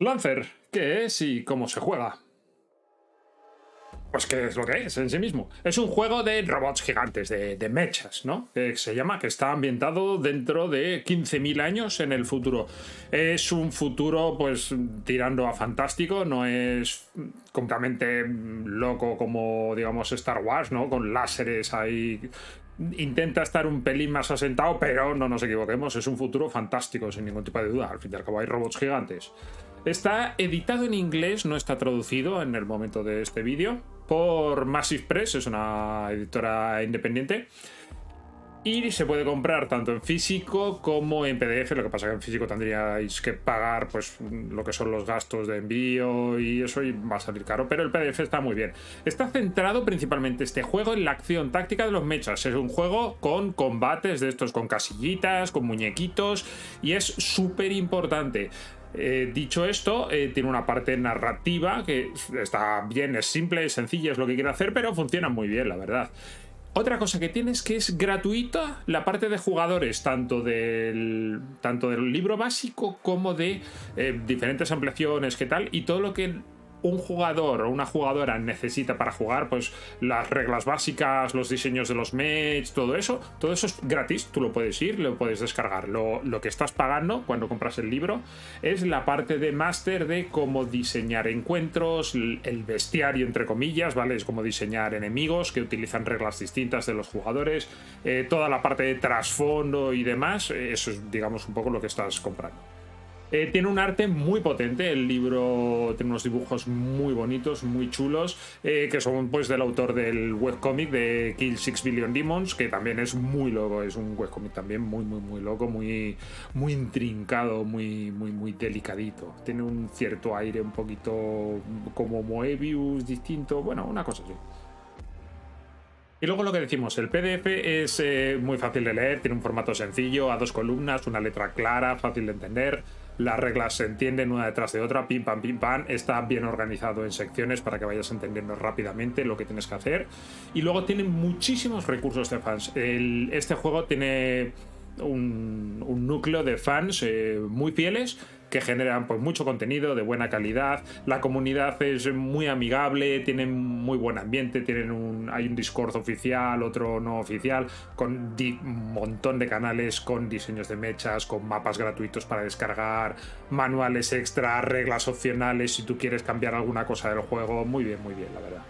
Lancer, ¿qué es y cómo se juega? Pues qué es lo que es en sí mismo. Es un juego de robots gigantes, de, mechas, ¿no? Que eh, se llama, que está ambientado dentro de 15.000 años en el futuro. Es un futuro, pues, tirando a fantástico, no es completamente loco como, digamos, Star Wars, ¿no? Con láseres ahí intenta estar un pelín más asentado, pero no nos equivoquemos, es un futuro fantástico, sin ningún tipo de duda. Al fin y al cabo hay robots gigantes. Está editado en inglés, no está traducido en el momento de este vídeo, por Massive Press, es una editora independiente. Y se puede comprar tanto en físico como en PDF. Lo que pasa que en físico tendríais que pagar pues, lo que son los gastos de envío y eso y va a salir caro. Pero el PDF está muy bien. Está centrado principalmente este juego en la acción táctica de los mechas. Es un juego con combates de estos, con casillitas, con muñequitos. Y es súper importante. Eh, dicho esto, eh, tiene una parte narrativa que está bien, es simple, es sencilla, es lo que quiere hacer, pero funciona muy bien, la verdad. Otra cosa que tiene es que es gratuita la parte de jugadores, tanto del, tanto del libro básico como de eh, diferentes ampliaciones que tal, y todo lo que un jugador o una jugadora necesita para jugar, pues las reglas básicas, los diseños de los mates, todo eso, todo eso es gratis, tú lo puedes ir, lo puedes descargar. Lo, que estás pagando cuando compras el libro es la parte de máster de cómo diseñar encuentros, el bestiario entre comillas, ¿vale? Es como diseñar enemigos que utilizan reglas distintas de los jugadores, eh, toda la parte de trasfondo y demás, eh, eso es digamos un poco lo que estás comprando. Eh, tiene un arte muy potente, el libro tiene unos dibujos muy bonitos, muy chulos, eh, que son pues del autor del webcomic de Kill Six Billion Demons, que también es muy loco, es un webcomic también muy, muy, muy loco, muy, muy intrincado, muy, muy, muy delicadito. Tiene un cierto aire un poquito como Moebius, distinto, bueno, una cosa así. Y luego lo que decimos, el PDF es eh, muy fácil de leer, tiene un formato sencillo, a dos columnas, una letra clara, fácil de entender las reglas se entienden una detrás de otra, pim pam pim pam, está bien organizado en secciones para que vayas entendiendo rápidamente lo que tienes que hacer. Y luego tiene muchísimos recursos de fans. este juego tiene un, núcleo de fans eh, muy fieles que generan pues mucho contenido de buena calidad. La comunidad es muy amigable, tienen muy buen ambiente, tienen un, hay un Discord oficial, otro no oficial, con un montón de canales con diseños de mechas, con mapas gratuitos para descargar, manuales extra, reglas opcionales si tú quieres cambiar alguna cosa del juego. Muy bien, muy bien, la verdad.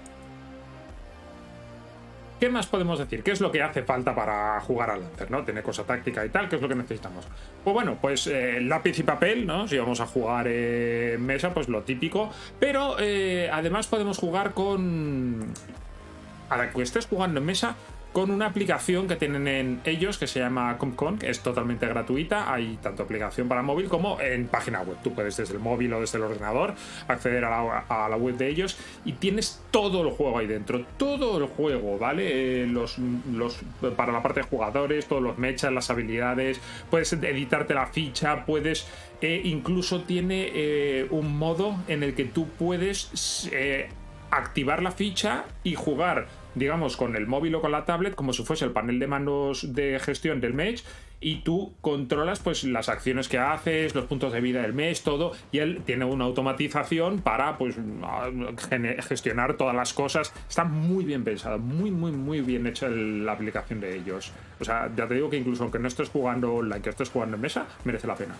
¿Qué más podemos decir? ¿Qué es lo que hace falta para jugar al Lancer, no? Tener cosa táctica y tal, ¿qué es lo que necesitamos? Pues bueno, pues eh, lápiz y papel, ¿no? Si vamos a jugar eh, en mesa, pues lo típico. Pero eh, además podemos jugar con... A la que estés jugando en mesa, con una aplicación que tienen en ellos que se llama CompCon, que es totalmente gratuita. Hay tanto aplicación para móvil como en página web. Tú puedes desde el móvil o desde el ordenador acceder a la, web de ellos y tienes todo el juego ahí dentro, todo el juego, ¿vale? Eh, los, para la parte de jugadores, todos los mechas, las habilidades, puedes editarte la ficha, puedes eh, incluso tiene eh, un modo en el que tú puedes activar la ficha y jugar digamos, con el móvil o con la tablet, como si fuese el panel de manos de gestión del mesh, y tú controlas pues las acciones que haces, los puntos de vida del mesh, todo, y él tiene una automatización para pues gestionar todas las cosas. Está muy bien pensado, muy, muy, muy bien hecha la aplicación de ellos. O sea, ya te digo que incluso aunque no estés jugando online, que estés jugando en mesa, merece la pena.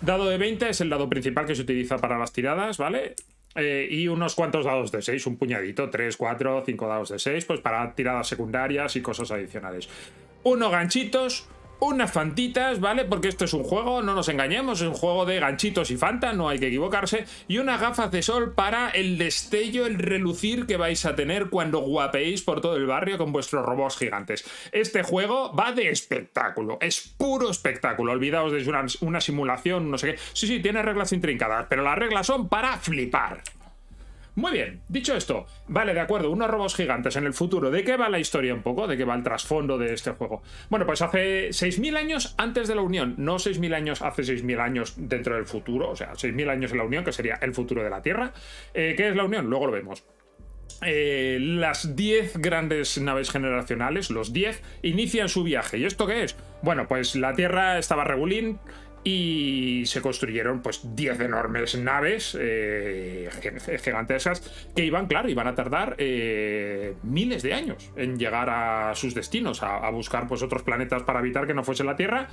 Dado de 20 es el dado principal que se utiliza para las tiradas, ¿vale? Eh, y unos cuantos dados de 6, un puñadito, 3, 4, 5 dados de 6, pues para tiradas secundarias y cosas adicionales. Uno ganchitos, unas fantitas, ¿vale? Porque esto es un juego, no nos engañemos, es un juego de ganchitos y fanta, no hay que equivocarse, y unas gafas de sol para el destello, el relucir que vais a tener cuando guapeéis por todo el barrio con vuestros robots gigantes. Este juego va de espectáculo, es puro espectáculo, olvidaos de una simulación, no sé qué. Sí, sí, tiene reglas intrincadas, pero las reglas son para flipar. Muy bien, dicho esto, vale, de acuerdo, unos robos gigantes en el futuro. ¿De qué va la historia un poco? ¿De qué va el trasfondo de este juego? Bueno, pues hace 6.000 años antes de la Unión, no 6.000 años hace 6.000 años dentro del futuro, o sea, 6.000 años en la Unión, que sería el futuro de la Tierra. Eh, ¿Qué es la Unión? Luego lo vemos. Eh, las 10 grandes naves generacionales, los 10, inician su viaje. ¿Y esto qué es? Bueno, pues la Tierra estaba regulín, y se construyeron pues 10 enormes naves eh, gigantescas que iban, claro, iban a tardar eh, miles de años en llegar a sus destinos, a, buscar pues otros planetas para habitar que no fuese la Tierra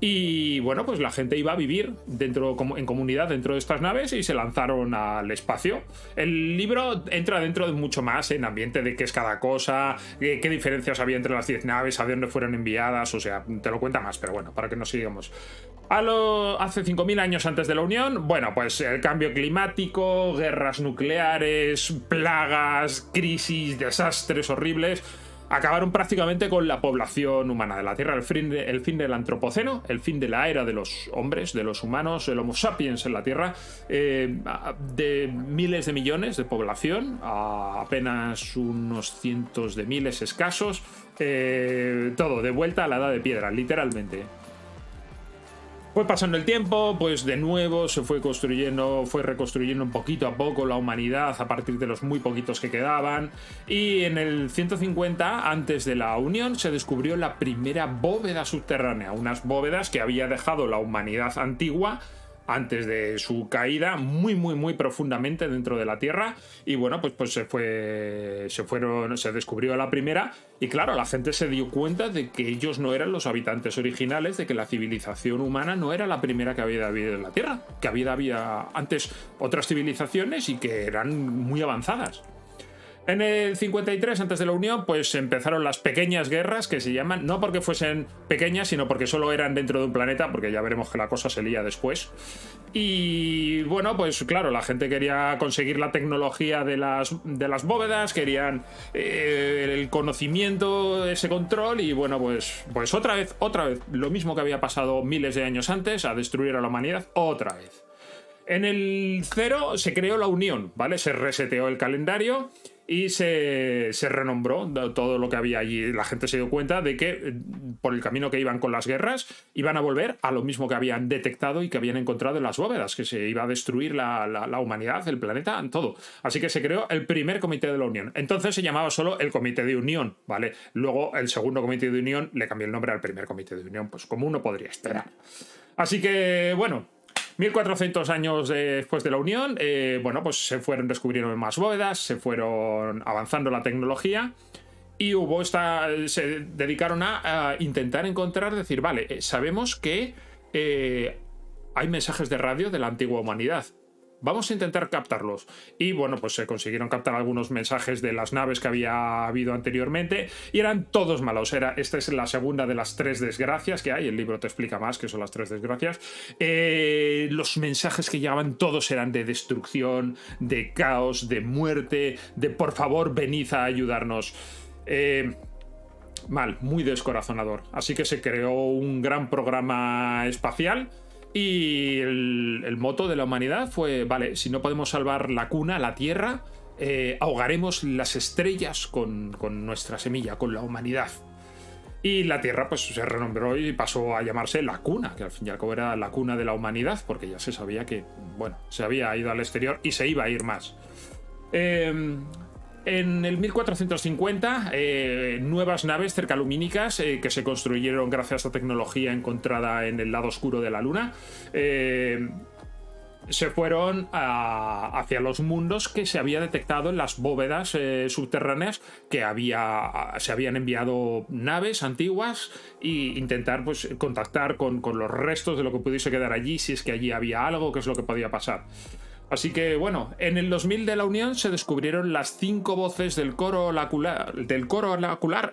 y bueno, pues la gente iba a vivir dentro, en comunidad dentro de estas naves y se lanzaron al espacio. El libro entra dentro de mucho más en ambiente de qué es cada cosa, eh, qué diferencias había entre las 10 naves, a dónde fueron enviadas, o sea, te lo cuenta más, pero bueno, para que nos sigamos. A lo, hace 5.000 años antes de la Unión, bueno, pues el cambio climático, guerras nucleares, plagas, crisis, desastres horribles acabaron prácticamente con la población humana de la Tierra, el fin, del antropoceno, el fin de la era de los hombres, de los humanos, el Homo sapiens en la Tierra, eh, de miles de millones de población, a apenas unos cientos de miles escasos, eh, todo de vuelta a la edad de piedra, literalmente. Fue pasando el tiempo, pues de nuevo se fue construyendo, fue reconstruyendo un poquito a poco la humanidad a partir de los muy poquitos que quedaban. Y en el 150, antes de la Unión, se descubrió la primera bóveda subterránea, unas bóvedas que había dejado la humanidad antigua antes de su caída muy muy muy profundamente dentro de la Tierra y bueno pues pues se fue se fueron se descubrió la primera y claro la gente se dio cuenta de que ellos no eran los habitantes originales de que la civilización humana no era la primera que había habido en la Tierra que había había antes otras civilizaciones y que eran muy avanzadas en el 53, antes de la Unión, pues empezaron las pequeñas guerras que se llaman, no porque fuesen pequeñas, sino porque solo eran dentro de un planeta, porque ya veremos que la cosa se lía después. Y bueno, pues claro, la gente quería conseguir la tecnología de las, bóvedas, querían eh, el conocimiento, ese control, y bueno, pues, pues otra vez, otra vez, lo mismo que había pasado miles de años antes, a destruir a la humanidad, otra vez. En el cero se creó la Unión, ¿vale? Se reseteó el calendario y se, se, renombró todo lo que había allí. La gente se dio cuenta de que eh, por el camino que iban con las guerras iban a volver a lo mismo que habían detectado y que habían encontrado en las bóvedas, que se iba a destruir la, la humanidad, el planeta, todo. Así que se creó el primer comité de la Unión. Entonces se llamaba solo el Comité de Unión, ¿vale? Luego el segundo Comité de Unión le cambió el nombre al primer Comité de Unión, pues como uno podría esperar. Así que, bueno, 1400 años después de la Unión, eh, bueno, pues se fueron descubriendo más bóvedas, se fueron avanzando la tecnología y hubo esta, se dedicaron a, intentar encontrar, decir, vale, eh, sabemos que eh, hay mensajes de radio de la antigua humanidad. Vamos a intentar captarlos. Y bueno, pues se consiguieron captar algunos mensajes de las naves que había habido anteriormente y eran todos malos. Era, esta es la segunda de las tres desgracias que hay. El libro te explica más que son las tres desgracias. Eh, los mensajes que llegaban todos eran de destrucción, de caos, de muerte, de por favor venid a ayudarnos. Eh, mal, muy descorazonador. Así que se creó un gran programa espacial y el, moto de la humanidad fue, vale, si no podemos salvar la cuna, la Tierra, eh, ahogaremos las estrellas con, con, nuestra semilla, con la humanidad. Y la Tierra pues se renombró y pasó a llamarse la cuna, que al fin y al cabo era la cuna de la humanidad, porque ya se sabía que, bueno, se había ido al exterior y se iba a ir más. Eh, en el 1450, eh, nuevas naves cercalumínicas eh, que se construyeron gracias a tecnología encontrada en el lado oscuro de la Luna eh, se fueron hacia los mundos que se había detectado en las bóvedas subterráneas que había, se habían enviado naves antiguas e intentar pues, contactar con, con los restos de lo que pudiese quedar allí, si es que allí había algo, qué es lo que podía pasar. Así que bueno, en el 2000 de la Unión se descubrieron las cinco voces del coro oracular del coro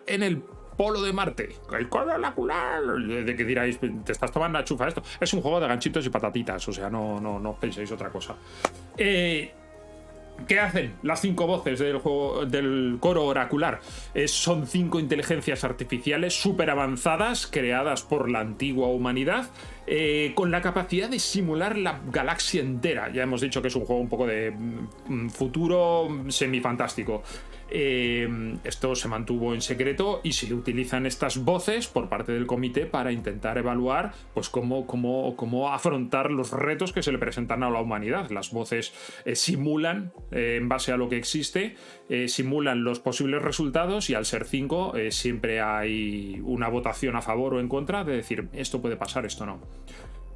en el Polo de Marte. El coro oracular, De qué diráis, te estás tomando la chufa esto. Es un juego de ganchitos y patatitas, o sea, no, no, no penséis otra cosa. Eh, ¿Qué hacen las cinco voces del, coro oracular? Eh, son cinco inteligencias artificiales súper avanzadas creadas por la antigua humanidad eh, con la capacidad de simular la galaxia entera. Ya hemos dicho que es un juego un poco de mm, mm, futuro semifantástico. Em, esto se mantuvo en secreto y se utilizan estas voces por parte del comité para intentar evaluar pues, cómo, cómo afrontar los retos que se le presentan a la humanidad. Las voces eh, simulan, eh, en base a lo que existe, eh, simulan los posibles resultados y al ser cinco siempre hay una votación a favor o en contra de decir esto puede pasar, esto no.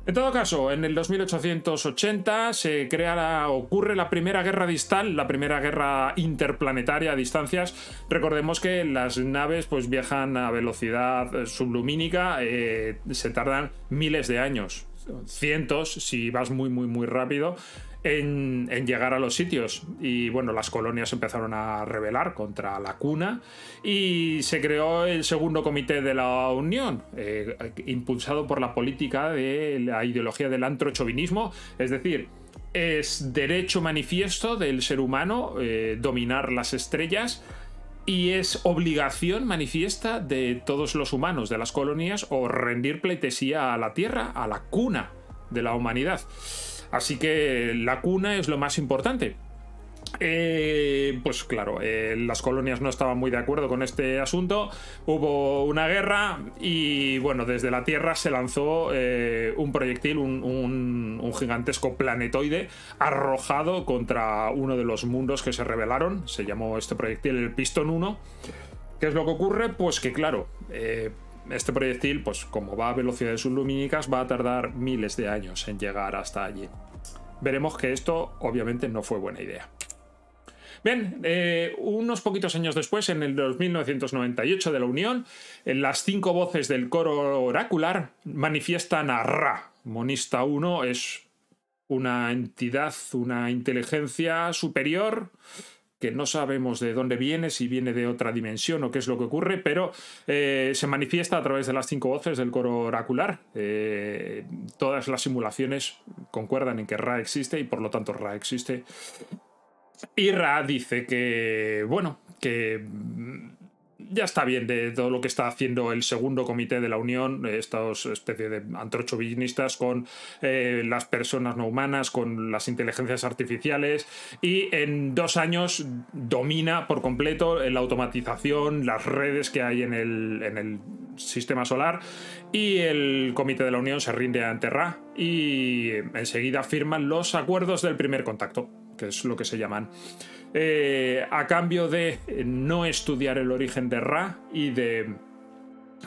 En todo caso, en el 2880 se crea la, ocurre la primera guerra distal, la primera guerra interplanetaria a distancias. Recordemos que las naves pues, viajan a velocidad eh, sublumínica, eh, se tardan miles de años, cientos si vas muy, muy, muy rápido en, llegar a los sitios. Y bueno, las colonias empezaron a rebelar contra la cuna y se creó el segundo comité de la Unión, eh, impulsado por la política de la ideología del antrochovinismo, es decir, es derecho manifiesto del ser humano eh, dominar las estrellas y es obligación manifiesta de todos los humanos de las colonias o rendir pleitesía a la Tierra, a la cuna de la humanidad. Así que la cuna es lo más importante. Eh, pues claro, eh, las colonias no estaban muy de acuerdo con este asunto, hubo una guerra y bueno, desde la Tierra se lanzó eh, un proyectil, un, gigantesco planetoide arrojado contra uno de los mundos que se rebelaron, se llamó este proyectil el Pistón 1. ¿Qué es lo que ocurre? Pues que claro, este proyectil, pues como va a velocidades lumínicas, va a tardar miles de años en llegar hasta allí veremos que esto obviamente no fue buena idea. Bien, eh, unos poquitos años después, en el 1998 de la Unión, en las cinco voces del coro oracular manifiestan a Ra. Monista 1 es una entidad, una inteligencia superior no sabemos de dónde viene, si viene de otra dimensión o qué es lo que ocurre, pero eh, se manifiesta a través de las cinco voces del coro oracular. Eh, todas las simulaciones concuerdan en que Ra existe y por lo tanto Ra existe. Y Ra dice que, bueno, que ya está bien de todo lo que está haciendo el segundo comité de la Unión, eh, estas especie de antrochovinistas con eh, las personas no humanas, con las inteligencias artificiales, y en dos años domina por completo la automatización, las redes que hay en el, sistema solar, y el comité de la Unión se rinde ante Ra y eh, enseguida firman los acuerdos del primer contacto, que es lo que se llaman. Eh, a cambio de no estudiar el origen de Ra y de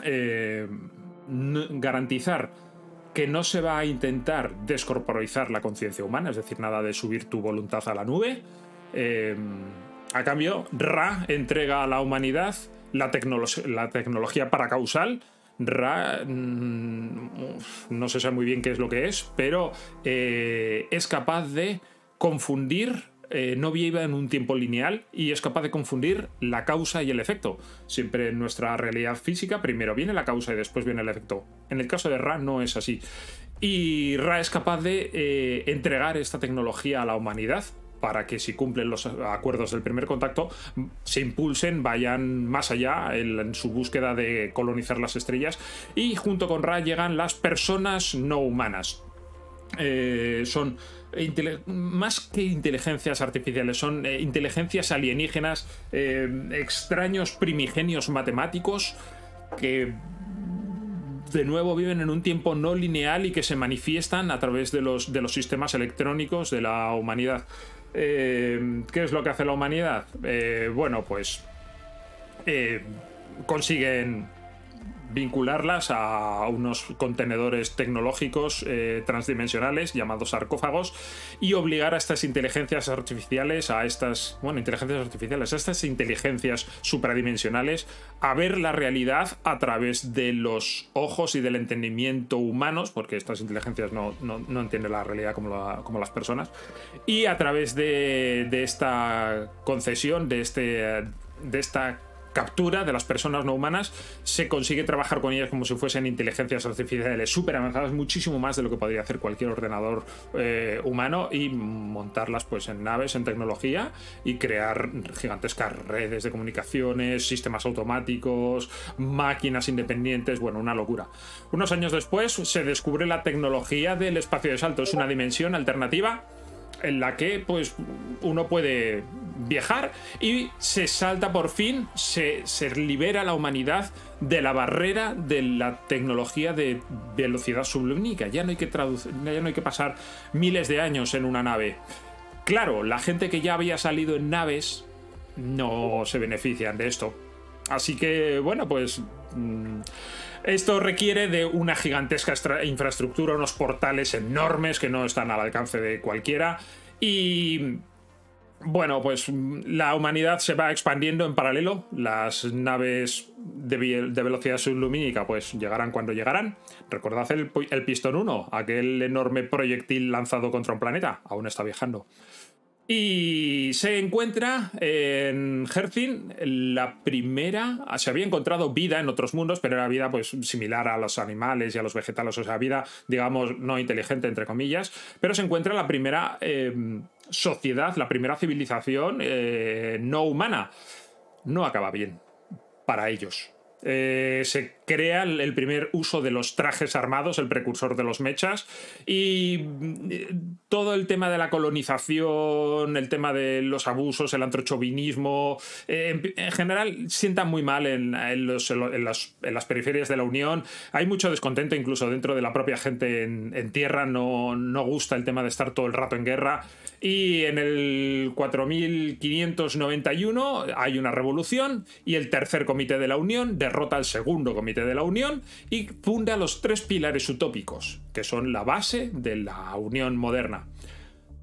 eh, garantizar que no se va a intentar descorporizar la conciencia humana, es decir, nada de subir tu voluntad a la nube. Eh, a cambio, Ra entrega a la humanidad la, tecnología para tecnología paracausal. Ra mm, no se sabe muy bien qué es lo que es, pero es capaz de confundir eh, no vive en un tiempo lineal y es capaz de confundir la causa y el efecto. Siempre en nuestra realidad física primero viene la causa y después viene el efecto. En el caso de Ra no es así. Y Ra es capaz de eh, entregar esta tecnología a la humanidad para que si cumplen los acuerdos del primer contacto se impulsen, vayan más allá en, su búsqueda de colonizar las estrellas y junto con Ra llegan las personas no humanas. Eh, son más que inteligencias artificiales, son eh, inteligencias alienígenas, eh, extraños primigenios matemáticos que de nuevo viven en un tiempo no lineal y que se manifiestan a través de los, de los sistemas electrónicos de la humanidad. ¿Qué es lo que hace la humanidad? bueno, pues consiguen vincularlas a unos contenedores tecnológicos eh, transdimensionales llamados sarcófagos y obligar a estas inteligencias artificiales, a estas, bueno, inteligencias artificiales, a estas inteligencias supradimensionales a ver la realidad a través de los ojos y del entendimiento humanos, porque estas inteligencias no, no, entienden la realidad como, como, las personas, y a través de, esta concesión, de este... De esta captura de las personas no humanas, se consigue trabajar con ellas como si fuesen inteligencias artificiales súper avanzadas, muchísimo más de lo que podría hacer cualquier ordenador eh, humano y montarlas pues en naves, en tecnología y crear gigantescas redes de comunicaciones, sistemas automáticos, máquinas independientes, bueno, una locura. Unos años después se descubre la tecnología del espacio de salto, es una dimensión alternativa en la que pues uno puede viajar y se salta por fin, se, libera la humanidad de la barrera de la tecnología de velocidad sublúmica Ya no hay que traducir, ya no hay que pasar miles de años en una nave. Claro, la gente que ya había salido en naves no se benefician de esto. Así que, bueno, pues... Mm, esto requiere de una gigantesca infraestructura, unos portales enormes que no están al alcance de cualquiera y bueno, pues la humanidad se va expandiendo en paralelo. Las naves de, velocidad sublumínica pues llegarán cuando llegarán. Recordad el, el Pistón 1, aquel enorme proyectil lanzado contra un planeta. Aún está viajando. Y se encuentra en Herzin la primera. Ah, se había encontrado vida en otros mundos, pero era vida pues, similar a los animales y a los vegetales, o sea, vida, digamos, no inteligente, entre comillas. Pero se encuentra la primera em, sociedad, la primera civilización eh, no humana. No acaba bien para ellos. Eh, se crea el primer uso de los trajes armados, el precursor de los mechas, y mm, eh, todo el tema de la colonización, el tema de los abusos, el antrochovinismo, eh, en, general sientan muy mal en, las, periferias de la Unión. Hay mucho descontento incluso dentro de la propia gente en, tierra, no, no gusta el tema de estar todo el rato en guerra. Y en el 4591 hay una revolución y el tercer comité de la Unión derrota al segundo comité de la Unión y funda los tres pilares utópicos, que son la base de la Unión moderna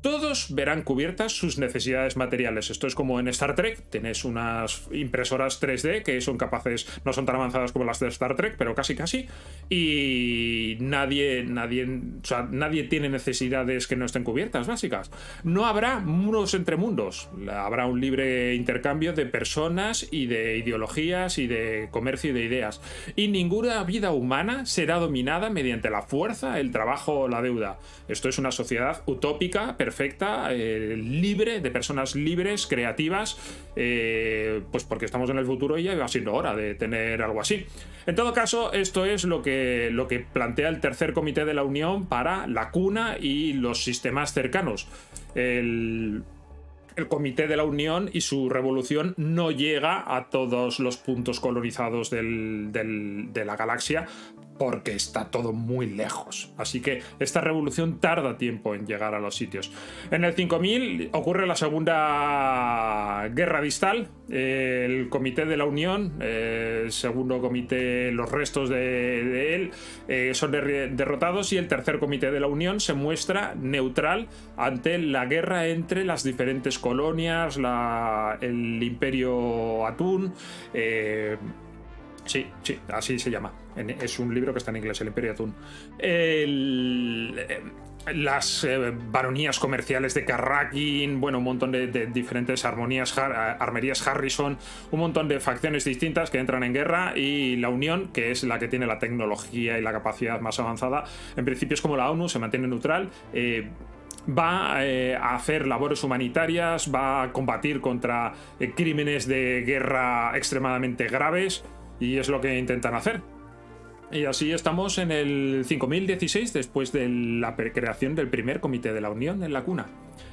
todos verán cubiertas sus necesidades materiales. Esto es como en Star Trek, tenés unas impresoras 3D que son capaces, no son tan avanzadas como las de Star Trek, pero casi casi, y nadie, nadie, o sea, nadie tiene necesidades que no estén cubiertas básicas. No habrá muros entre mundos, habrá un libre intercambio de personas y de ideologías y de comercio y de ideas. Y ninguna vida humana será dominada mediante la fuerza, el trabajo o la deuda. Esto es una sociedad utópica, perfecta perfecta, eh, libre, de personas libres, creativas, eh, pues porque estamos en el futuro y ya va siendo hora de tener algo así. En todo caso, esto es lo que, lo que plantea el tercer comité de la Unión para la cuna y los sistemas cercanos. El Comité de la Unión y su revolución no llega a todos los puntos colorizados de la galaxia porque está todo muy lejos. Así que esta revolución tarda tiempo en llegar a los sitios. En el 5000 ocurre la segunda guerra distal. El comité de la Unión, el segundo comité, los restos de, él eh, son derrotados y el tercer comité de la Unión se muestra neutral ante la guerra entre las diferentes colonias, el imperio Atún. Eh, Sí, sí, así se llama. Es un libro que está en inglés, El Imperio Atún. Eh, las eh, baronías comerciales de Carrakin, bueno, un montón de, diferentes armonías, armerías Harrison, un montón de facciones distintas que entran en guerra y la Unión, que es la que tiene la tecnología y la capacidad más avanzada, en principio es como la ONU, se mantiene neutral. Eh, va a hacer labores humanitarias, va a combatir contra crímenes de guerra extremadamente graves, y es lo que intentan hacer. Y así estamos en el 5016, después de la creación del primer comité de la Unión en la cuna.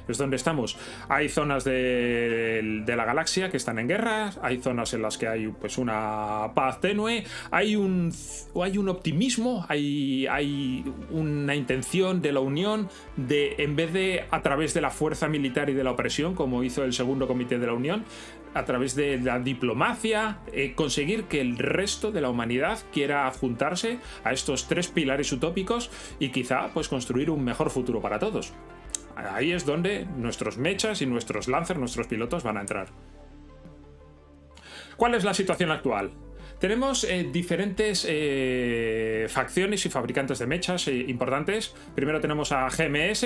Es donde estamos. Hay zonas de, la galaxia que están en guerra, hay zonas en las que hay pues una paz tenue, hay un, hay un optimismo, hay, hay una intención de la Unión de, en vez de a través de la fuerza militar y de la opresión, como hizo el segundo comité de la Unión, a través de la diplomacia, eh, conseguir que el resto de la humanidad quiera adjuntarse a estos tres pilares utópicos y quizá pues construir un mejor futuro para todos. Ahí es donde nuestros mechas y nuestros lancers, nuestros pilotos van a entrar. ¿Cuál es la situación actual? Tenemos eh, diferentes eh, facciones y fabricantes de mechas eh, importantes. Primero tenemos a GMS,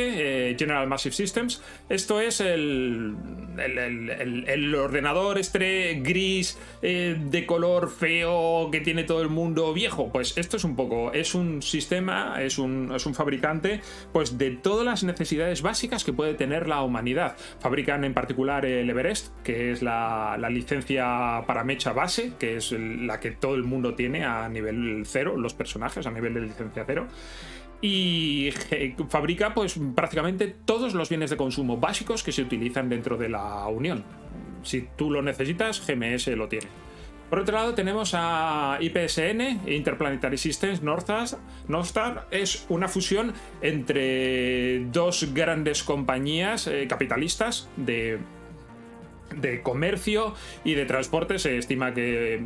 General Massive Systems. Esto es el, el, ordenador estre gris de color feo que tiene todo el mundo viejo. Pues esto es un poco, es un sistema, es un, es un fabricante pues de todas las necesidades básicas que puede tener la humanidad. Fabrican en particular el Everest, que es la licencia para mecha base, que es la que todo el mundo tiene a nivel cero, los personajes a nivel de licencia cero. Y eh, fabrica pues prácticamente todos los bienes de consumo básicos que se utilizan dentro de la Unión. Si tú lo necesitas, GMS lo tiene. Por otro lado tenemos a IPSN, Interplanetary Systems, Northstar. Es una fusión entre dos grandes compañías eh, capitalistas de, de comercio y de transporte. Se estima que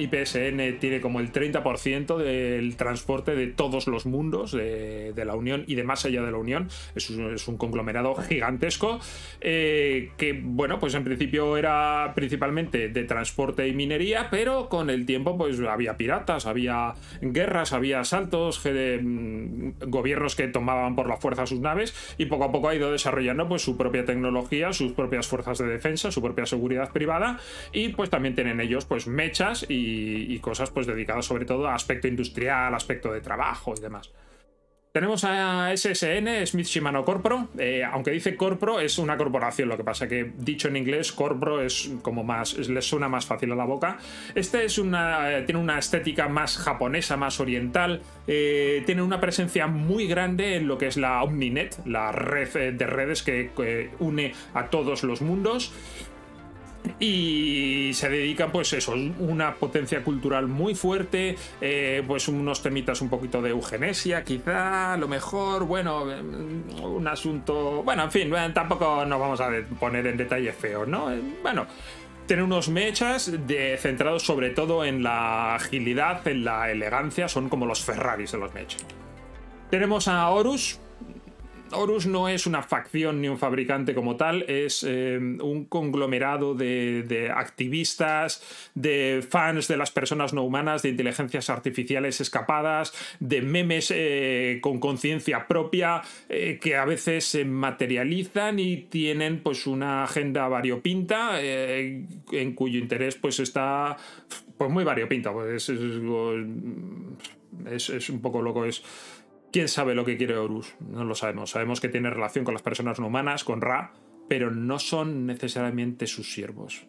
IPSN tiene como el 30% del transporte de todos los mundos de, la Unión y de más allá de la Unión. Es un, conglomerado gigantesco eh, que, bueno, pues en principio era principalmente de transporte y minería, pero con el tiempo pues había piratas, había guerras, había asaltos, mm, gobiernos que tomaban por la fuerza sus naves y poco a poco ha ido desarrollando pues su propia tecnología, sus propias fuerzas de defensa, su propia seguridad privada y pues también tienen ellos pues mechas y y, cosas pues dedicadas sobre todo a aspecto industrial, aspecto de trabajo y demás. Tenemos a SSN, Smith Shimano Corpro. Eh, aunque dice Corpro, es una corporación, lo que pasa que dicho en inglés, Corpro es como más, les suena más fácil a la boca. Este es una, eh, tiene una estética más japonesa, más oriental. Eh, tiene una presencia muy grande en lo que es la Omninet, la red de redes que une a todos los mundos y se dedican pues eso, una potencia cultural muy fuerte, eh, pues unos temitas un poquito de eugenesia quizá, a lo mejor, bueno, eh, un asunto, bueno, en fin, tampoco nos vamos a poner en detalle feo, ¿no? Eh, bueno, tener unos mechas centrados sobre todo en la agilidad, en la elegancia, son como los Ferraris de los mechas. Tenemos a Horus, Horus no es una facción ni un fabricante como tal, es eh, un conglomerado de, activistas, de fans de las personas no humanas, de inteligencias artificiales escapadas, de memes eh, con conciencia propia eh, que a veces se materializan y tienen pues una agenda variopinta en cuyo interés pues está pues muy variopinta, pues es, es un poco loco, es quién sabe lo que quiere Horus, no lo sabemos. Sabemos que tiene relación con las personas no humanas, con Ra, pero no son necesariamente sus siervos.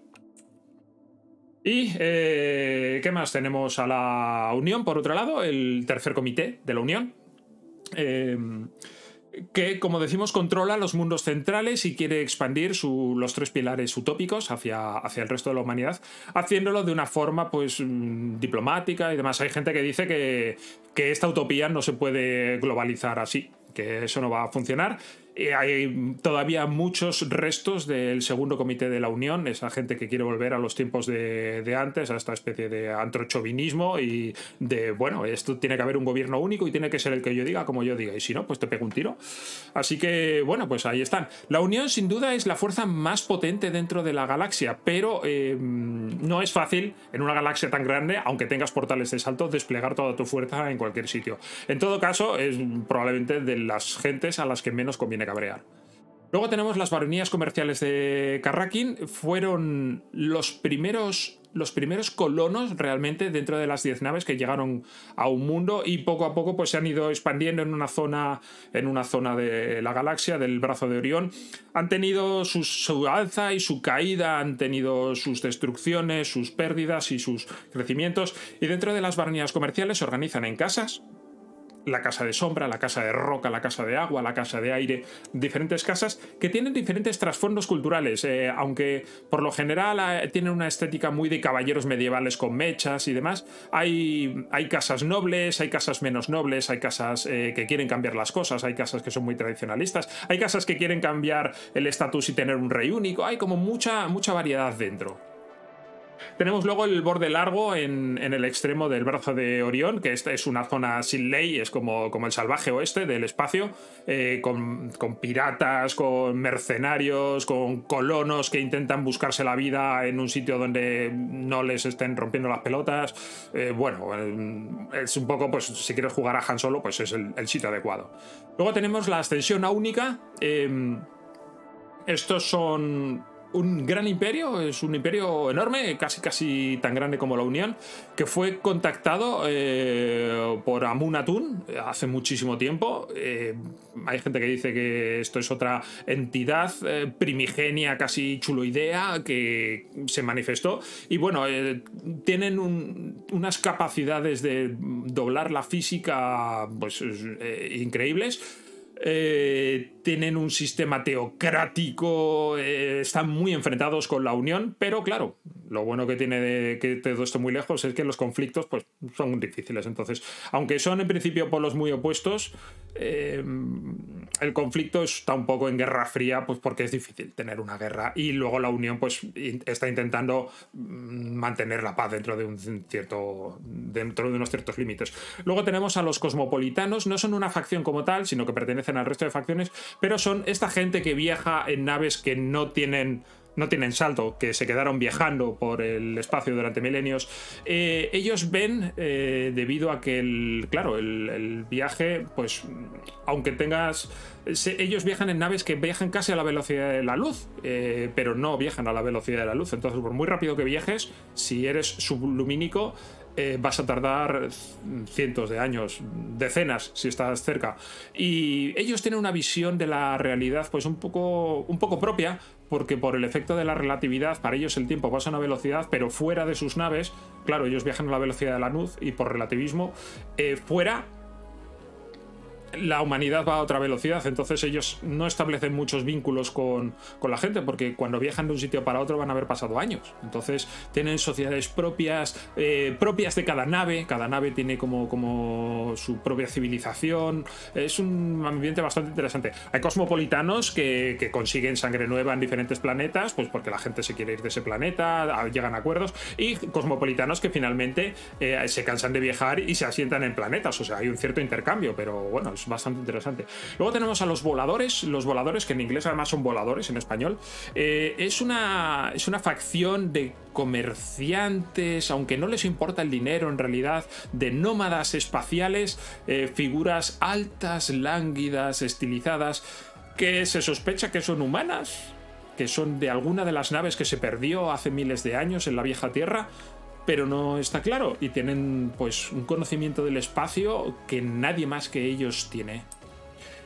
Y, eh, ¿qué más? Tenemos a la Unión, por otro lado, el tercer comité de la Unión. Eh, que, como decimos, controla los mundos centrales y quiere expandir los tres pilares utópicos hacia, hacia, el resto de la humanidad, haciéndolo de una forma pues mm, diplomática y demás. Hay gente que dice que, que esta utopía no se puede globalizar así, que eso no va a funcionar eh, hay todavía muchos restos del segundo comité de la Unión, esa gente que quiere volver a los tiempos de, antes, a esta especie de antrochovinismo y de, bueno, esto tiene que haber un gobierno único y tiene que ser el que yo diga como yo diga, y si no, pues te pego un tiro. Así que, bueno, pues ahí están. La Unión sin duda es la fuerza más potente dentro de la galaxia, pero eh, no es fácil en una galaxia tan grande, aunque tengas portales de salto, desplegar toda tu fuerza en cualquier sitio. En todo caso, es probablemente de las gentes a las que menos conviene cabrear. Luego tenemos las baronías comerciales de Carrakin. Fueron los primeros, los primeros colonos realmente dentro de las 10 naves que llegaron a un mundo y poco a poco pues, se han ido expandiendo en una, zona, en una zona de la galaxia, del brazo de Orión. Han tenido su, su alza y su caída, han tenido sus destrucciones, sus pérdidas y sus crecimientos. Y dentro de las baronías comerciales se organizan en casas, la casa de sombra, la casa de roca, la casa de agua, la casa de aire, diferentes casas que tienen diferentes trasfondos culturales, eh, aunque por lo general eh, tienen una estética muy de caballeros medievales con mechas y demás, hay, hay casas nobles, hay casas menos nobles, hay casas eh, que quieren cambiar las cosas, hay casas que son muy tradicionalistas, hay casas que quieren cambiar el estatus y tener un rey único, hay como mucha, mucha variedad dentro. Tenemos luego el borde largo en, el extremo del brazo de Orión, que esta es una zona sin ley, es como, como el salvaje oeste del espacio, eh, con, piratas, con mercenarios, con colonos que intentan buscarse la vida en un sitio donde no les estén rompiendo las pelotas. Eh, bueno, eh, es un poco, pues si quieres jugar a Han Solo, pues es el, sitio adecuado. Luego tenemos la ascensión a única. Em, estos son un gran imperio, es un imperio enorme, casi casi tan grande como la Unión, que fue contactado eh, por Amun Atun eh, hace muchísimo tiempo. Eh, hay gente que dice que esto es otra entidad primigenia, casi chuloidea, que se manifestó. Y bueno, tienen unas capacidades de doblar la física pues, increíbles eh, tienen un sistema teocrático, eh, están muy enfrentados con la Unión, pero claro, lo bueno que tiene de, que todo esto muy lejos es que los conflictos pues, son difíciles. Entonces, aunque son en principio polos muy opuestos, eh, el conflicto está un poco en guerra fría, pues porque es difícil tener una guerra. Y luego la Unión pues, está intentando mm, mantener la paz dentro de, un cierto, dentro de unos ciertos límites. Luego tenemos a los cosmopolitanos, no son una facción como tal, sino que pertenecen al resto de facciones, pero son esta gente que viaja en naves que no tienen no tienen salto, que se quedaron viajando por el espacio durante milenios, eh, ellos ven, eh, debido a que, el, claro, el, viaje, pues, aunque tengas... ellos viajan en naves que viajan casi a la velocidad de la luz, eh, pero no viajan a la velocidad de la luz. Entonces, por muy rápido que viajes, si eres sublumínico, vas a tardar cientos de años, decenas si estás cerca. Y ellos tienen una visión de la realidad pues un poco, un poco propia, porque por el efecto de la relatividad, para ellos el tiempo pasa a una velocidad, pero fuera de sus naves, claro, ellos viajan a la velocidad de la luz y por relativismo, eh, fuera la humanidad va a otra velocidad, entonces ellos no establecen muchos vínculos con, la gente, porque cuando viajan de un sitio para otro van a haber pasado años. Entonces tienen sociedades propias, eh, propias de cada nave, cada nave tiene como, como su propia civilización, es un ambiente bastante interesante. Hay cosmopolitanos que, consiguen sangre nueva en diferentes planetas, pues porque la gente se quiere ir de ese planeta, llegan a acuerdos, y cosmopolitanos que finalmente eh, se cansan de viajar y se asientan en planetas, o sea, hay un cierto intercambio, pero bueno, bastante interesante. Luego tenemos a los voladores, los voladores, que en inglés además son voladores, en español. Eh, es, una, es una facción de comerciantes, aunque no les importa el dinero en realidad, de nómadas espaciales, eh, figuras altas, lánguidas, estilizadas, que se sospecha que son humanas, que son de alguna de las naves que se perdió hace miles de años en la vieja Tierra pero no está claro y tienen pues un conocimiento del espacio que nadie más que ellos tiene.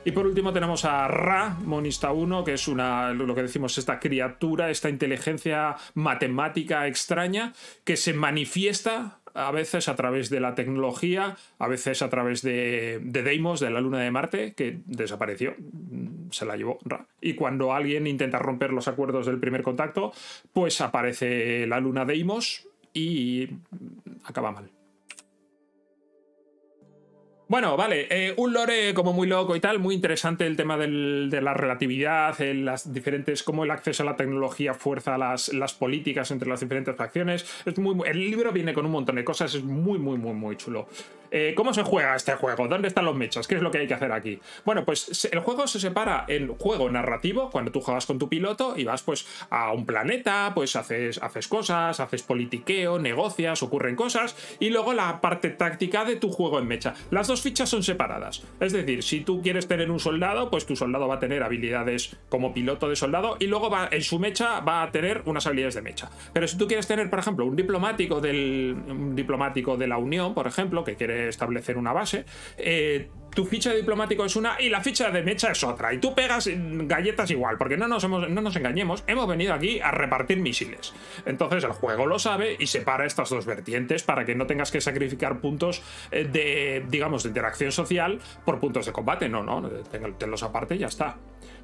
Y por último tenemos a Ra, Monista 1, que es una, lo que decimos, esta criatura, esta inteligencia matemática extraña que se manifiesta a veces a través de la tecnología, a veces a través de, de Deimos, de la luna de Marte, que desapareció, se la llevó Ra. Y cuando alguien intenta romper los acuerdos del primer contacto, pues aparece la luna Deimos, y acaba mal. Bueno, vale, eh, un lore como muy loco y tal, muy interesante el tema de la relatividad, eh, las diferentes, cómo el acceso a la tecnología fuerza las, las políticas entre las diferentes facciones. Es muy, el libro viene con un montón de cosas, es muy, muy, muy, muy chulo. Eh, ¿Cómo se juega este juego? ¿Dónde están los mechas? ¿Qué es lo que hay que hacer aquí? Bueno, pues el juego se separa en juego narrativo, cuando tú juegas con tu piloto y vas pues a un planeta, pues haces, haces cosas, haces politiqueo, negocias, ocurren cosas, y luego la parte táctica de tu juego en mecha. Las dos fichas son separadas. Es decir, si tú quieres tener un soldado, pues tu soldado va a tener habilidades como piloto de soldado y luego en su mecha va a tener unas habilidades de mecha. Pero si tú quieres tener, por ejemplo, un diplomático del un diplomático de la Unión, por ejemplo, que quiere establecer una base. Eh, tu ficha diplomático es una y la ficha de mecha es otra. Y tú pegas galletas igual, porque no nos, no nos engañemos, hemos venido aquí a repartir misiles. Entonces el juego lo sabe y separa estas dos vertientes para que no tengas que sacrificar puntos eh, de, digamos, de interacción social por puntos de combate. No, no, eh, tenlos aparte y ya está.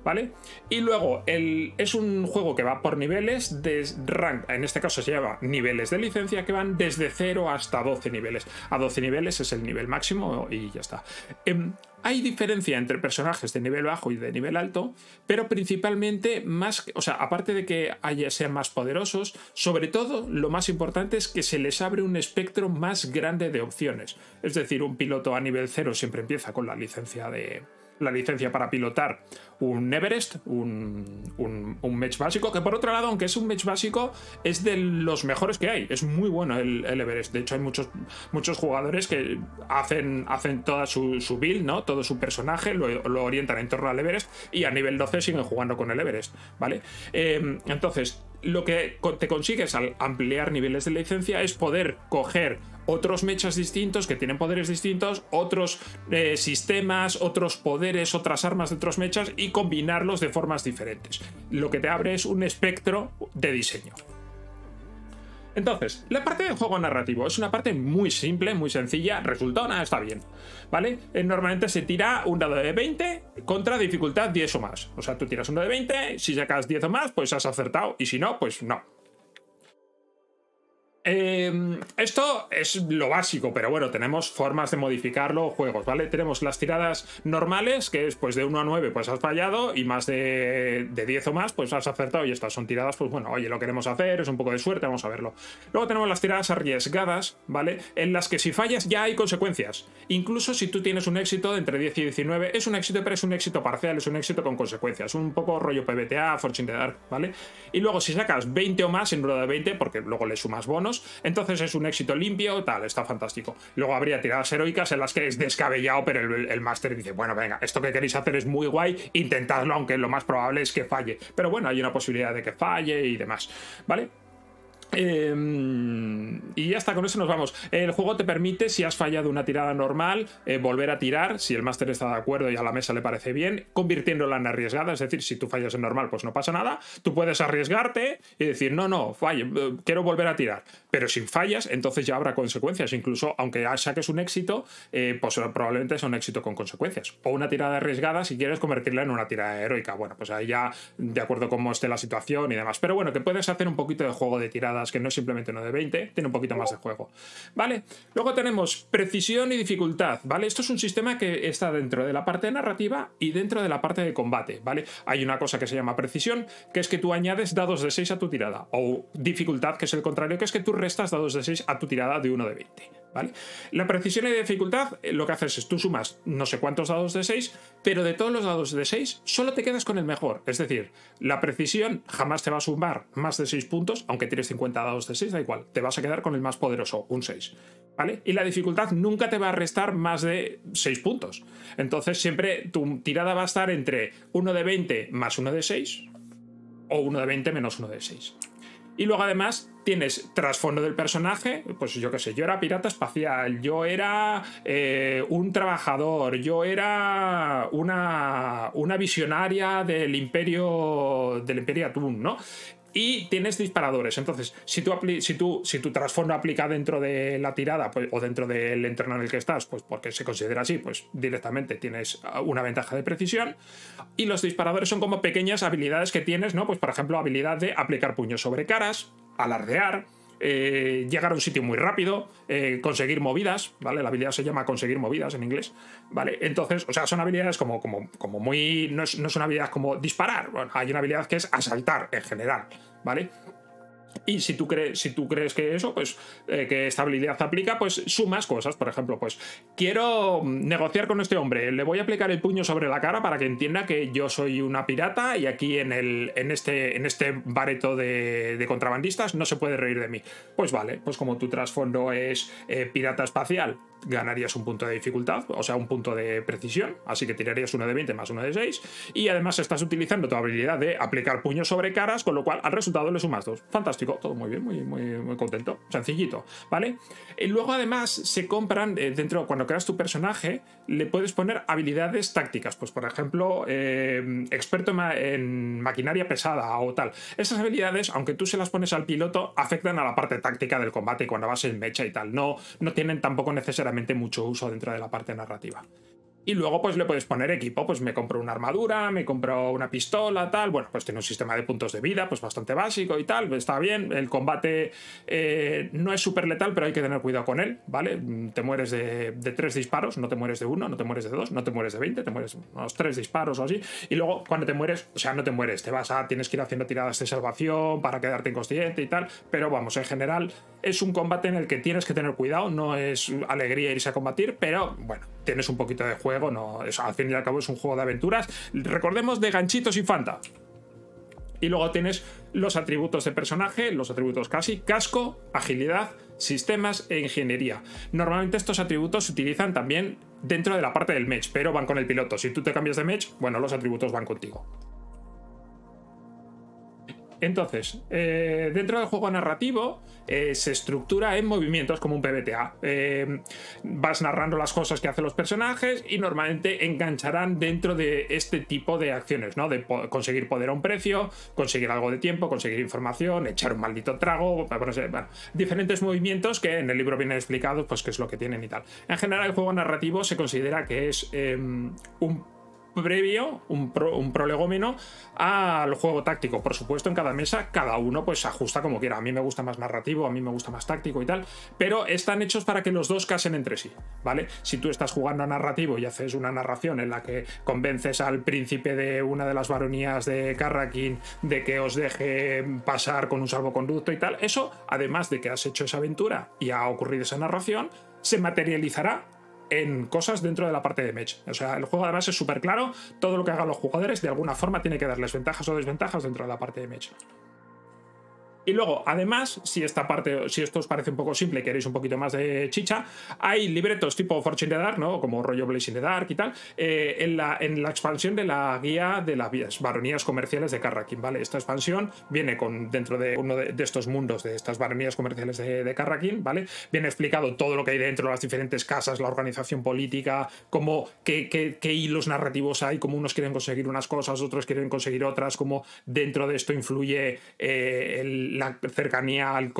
¿vale? Y luego, es un juego que va por niveles de rank, en este caso se llama niveles de licencia, que van desde 0 hasta 12 niveles. A 12 niveles es el nivel máximo y ya está. Em, hay diferencia entre personajes de nivel bajo y de nivel alto, pero principalmente más, o sea, aparte de que haya, sean más poderosos, sobre todo lo más importante es que se les abre un espectro más grande de opciones. Es decir, un piloto a nivel 0 siempre empieza con la licencia de, la licencia para pilotar un Everest, un, un, match básico, que por otro lado, aunque es un match básico, es de los mejores que hay. Es muy bueno el, Everest. De hecho, hay muchos, muchos jugadores que hacen, hacen toda su, su build, ¿no? Todo su personaje, lo, orientan en torno al Everest y a nivel 12 siguen jugando con el Everest, ¿vale? Eh, entonces, lo que te consigues al ampliar niveles de licencia es poder coger otros mechas distintos que tienen poderes distintos, otros eh, sistemas, otros poderes, otras armas de otros mechas y combinarlos de formas diferentes. Lo que te abre es un espectro de diseño. Entonces, la parte del juego narrativo es una parte muy simple, muy sencilla, nada, está bien. ¿Vale? Eh, normalmente se tira un dado de 20 contra dificultad 10 o más. O sea, tú tiras uno de 20, si sacas 10 o más, pues has acertado, y si no, pues no. Em, esto es lo básico, pero bueno, tenemos formas de modificarlo, juegos, ¿vale? Tenemos las tiradas normales, que es pues de 1 a 9, pues has fallado, y más de, 10 o más, pues has acertado, y estas son tiradas, pues bueno, oye, lo queremos hacer, es un poco de suerte, vamos a verlo. Luego tenemos las tiradas arriesgadas, ¿vale? En las que si fallas ya hay consecuencias. Incluso si tú tienes un éxito de entre 10 y 19, es un éxito, pero es un éxito parcial, es un éxito con consecuencias, un poco rollo PBTA, Fortune the Dark, ¿vale? Y luego si sacas 20 o más en rueda de 20, porque luego le sumas bonos, entonces es un éxito limpio, tal, está fantástico. Luego habría tiradas heroicas en las que es descabellado, pero el, el máster dice, bueno, venga, esto que queréis hacer es muy guay, intentadlo, aunque lo más probable es que falle. Pero bueno, hay una posibilidad de que falle y demás, ¿vale? Em, y ya está, con eso nos vamos. El juego te permite, si has fallado una tirada normal, eh, volver a tirar, si el máster está de acuerdo y a la mesa le parece bien, convirtiéndola en arriesgada, es decir, si tú fallas en normal, pues no pasa nada, tú puedes arriesgarte y decir, no, no, falle, eh, quiero volver a tirar. Pero si fallas, entonces ya habrá consecuencias, incluso aunque saques un éxito, eh, pues probablemente es un éxito con consecuencias. O una tirada arriesgada si quieres convertirla en una tirada heroica. Bueno, pues ahí ya, de acuerdo con cómo esté la situación y demás. Pero bueno, que puedes hacer un poquito de juego de tirada que no es simplemente uno de 20, tiene un poquito más de juego. ¿Vale? Luego tenemos precisión y dificultad, ¿vale? Esto es un sistema que está dentro de la parte narrativa y dentro de la parte de combate, ¿vale? Hay una cosa que se llama precisión, que es que tú añades dados de 6 a tu tirada, o dificultad, que es el contrario, que es que tú restas dados de 6 a tu tirada de 1 de 20. ¿vale? La precisión y dificultad, eh, lo que haces es tú sumas no sé cuántos dados de 6, pero de todos los dados de 6 solo te quedas con el mejor. Es decir, la precisión jamás te va a sumar más de 6 puntos, aunque tienes 50 dados de 6, da igual, te vas a quedar con el más poderoso, un 6. ¿Vale? Y la dificultad nunca te va a restar más de 6 puntos. Entonces siempre tu tirada va a estar entre 1 de 20 más 1 de 6 o 1 de 20 menos 1 de 6. Y luego además tienes trasfondo del personaje, pues yo qué sé, yo era pirata espacial, yo era eh, un trabajador, yo era una, visionaria del imperio, del imperio Atún, ¿no? y tienes disparadores. Entonces, si tú, si tú, si tu trasfondo aplica dentro de la tirada pues, o dentro del entorno en el que estás, pues porque se considera así, pues directamente tienes ah, una ventaja de precisión. Y los disparadores son como pequeñas habilidades que tienes, ¿no? Pues por ejemplo, habilidad de aplicar puños sobre caras, alardear, eh, llegar a un sitio muy rápido, eh, conseguir movidas, ¿vale? La habilidad se llama conseguir movidas en inglés, ¿vale? Entonces, o sea, son habilidades como, como, como muy... No es, no una habilidad como disparar, hay una habilidad que es asaltar en general, ¿vale? Y si tú, crees, si tú crees que eso, pues eh, que estabilidad aplica, pues sumas cosas. Por ejemplo, pues quiero negociar con este hombre, le voy a aplicar el puño sobre la cara para que entienda que yo soy una pirata y aquí en, este, este, bareto de, contrabandistas no se puede reír de mí. Pues vale, pues como tu trasfondo es eh, pirata espacial ganarías un punto de dificultad, o sea, un punto de precisión, así que tirarías uno de 20 más uno de 6, y además estás utilizando tu habilidad de aplicar puños sobre caras, con lo cual al resultado le sumas 2. Fantástico, todo muy bien, muy, muy, contento, sencillito, ¿vale? Y luego además se compran, eh, dentro, cuando creas tu personaje, le puedes poner habilidades tácticas, pues por ejemplo, eh, experto en maquinaria pesada o tal. Esas habilidades, aunque tú se las pones al piloto, afectan a la parte táctica del combate cuando vas en mecha y tal. No, no tienen tampoco necesidad mucho uso dentro de la parte narrativa. Y luego, pues le puedes poner equipo. Pues me compro una armadura, me compro una pistola, tal. Bueno, pues tiene un sistema de puntos de vida, pues bastante básico y tal. Está bien. El combate eh, no es súper letal, pero hay que tener cuidado con él, ¿vale? Mm, te mueres de, de, tres disparos, no te mueres de uno, no te mueres de dos, no te mueres de 20, te mueres unos tres disparos o así. Y luego, cuando te mueres, o sea, no te mueres, te vas a, tienes que ir haciendo tiradas de salvación para quedarte inconsciente y tal. Pero vamos, en general, es un combate en el que tienes que tener cuidado, no es alegría irse a combatir, pero bueno, tienes un poquito de juego bueno, al fin y al cabo es un juego de aventuras. Recordemos de ganchitos y fanta. Y luego tienes los atributos de personaje, los atributos casi, casco, agilidad, sistemas e ingeniería. Normalmente estos atributos se utilizan también dentro de la parte del match, pero van con el piloto. Si tú te cambias de match, bueno, los atributos van contigo. Entonces, eh, dentro del juego narrativo eh, se estructura en movimientos como un PBTA. Eh, vas narrando las cosas que hacen los personajes y normalmente engancharán dentro de este tipo de acciones, ¿no? De conseguir poder a un precio, conseguir algo de tiempo, conseguir información, echar un maldito trago, diferentes movimientos que en el libro viene explicado pues qué es lo que tienen y tal. En general, el juego narrativo se considera que es em, un previo, un, prolegómeno al juego táctico. Por supuesto, en cada mesa, cada uno pues ajusta como quiera. A mí me gusta más narrativo, a mí me gusta más táctico y tal, pero están hechos para que los dos casen entre sí, ¿vale? Si tú estás jugando a narrativo y haces una narración en la que convences al príncipe de una de las baronías de Carraquín de que os deje pasar con un salvoconducto y tal, eso, además de que has hecho esa aventura y ha ocurrido esa narración, se materializará en cosas dentro de la parte de match. O sea, el juego además es súper claro, todo lo que hagan los jugadores de alguna forma tiene que darles ventajas o desventajas dentro de la parte de match. Y luego, además, si esta parte, si esto os parece un poco simple y queréis un poquito más de chicha, hay libretos tipo Fortune the Dark, ¿no? Como rollo Blazing the Dark y tal, eh, en, la, en la expansión de la guía de las baronías comerciales de Karrakin, ¿vale? Esta expansión viene con dentro de uno de, estos mundos, de estas baronías comerciales de, de ¿vale? Viene explicado todo lo que hay dentro, las diferentes casas, la organización política, cómo, qué, hilos narrativos hay, cómo unos quieren conseguir unas cosas, otros quieren conseguir otras, cómo dentro de esto influye eh, el la cercanía al,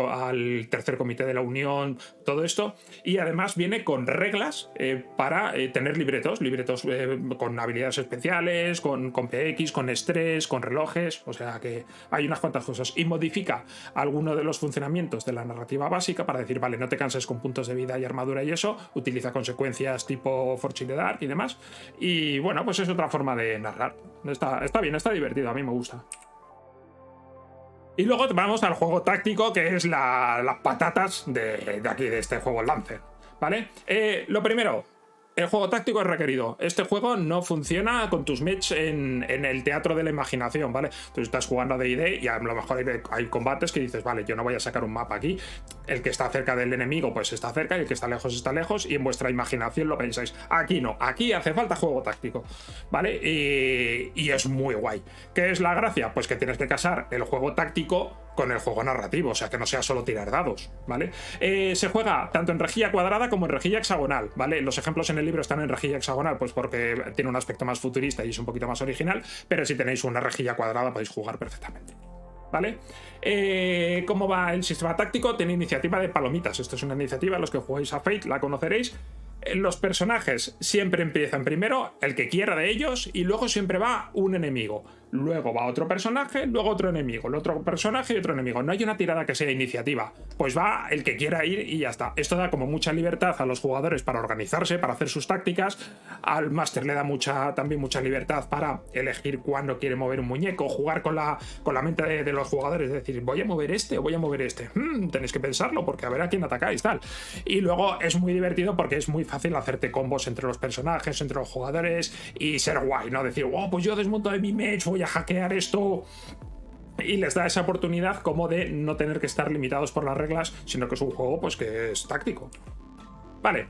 tercer comité de la Unión, todo esto. Y además viene con reglas eh, para eh, tener libretos, libretos eh, con habilidades especiales, con, con, PX, con estrés, con relojes, o sea que hay unas cuantas cosas. Y modifica alguno de los funcionamientos de la narrativa básica para decir, vale, no te canses con puntos de vida y armadura y eso, utiliza consecuencias tipo Fortune Dark y demás. Y bueno, pues es otra forma de narrar. Está, está bien, está divertido, a mí me gusta. Y luego vamos al juego táctico, que es las patatas de, aquí, de este juego Lancer. ¿Vale? Eh, lo primero, el juego táctico es requerido. Este juego no funciona con tus mits en, el teatro de la imaginación, ¿vale? Tú estás jugando a DD y a lo mejor hay, combates que dices, vale, yo no voy a sacar un mapa aquí. El que está cerca del enemigo, pues está cerca, y el que está lejos, está lejos, y en vuestra imaginación lo pensáis. Aquí no, aquí hace falta juego táctico, ¿vale? y es muy guay. ¿Qué es la gracia? Pues que tienes que casar el juego táctico con el juego narrativo, o sea, que no sea solo tirar dados, ¿vale? Eh, se juega tanto en rejilla cuadrada como en rejilla hexagonal, ¿vale? Los ejemplos en el libro están en rejilla hexagonal, pues porque tiene un aspecto más futurista y es un poquito más original, pero si tenéis una rejilla cuadrada podéis jugar perfectamente. ¿Vale? Eh, ¿Cómo va el sistema táctico? Tiene iniciativa de palomitas. Esto es una iniciativa, los que jugáis a Fate la conoceréis eh, los personajes siempre empiezan primero el que quiera de ellos y luego siempre va un enemigo luego va otro personaje, luego otro enemigo, el otro personaje y otro enemigo. No hay una tirada que sea iniciativa. Pues va el que quiera ir y ya está. Esto da como mucha libertad a los jugadores para organizarse, para hacer sus tácticas. Al máster le da mucha, también mucha libertad para elegir cuándo quiere mover un muñeco, jugar con la, con la mente de, los jugadores, decir, voy a mover este o voy a mover este. Hmm, tenéis que pensarlo porque a ver a quién atacáis, tal. Y luego es muy divertido porque es muy fácil hacerte combos entre los personajes, entre los jugadores y ser guay, ¿no? Decir, oh, pues yo desmonto de mi match voy a hackear esto y les da esa oportunidad como de no tener que estar limitados por las reglas, sino que es un juego pues que es táctico. Vale.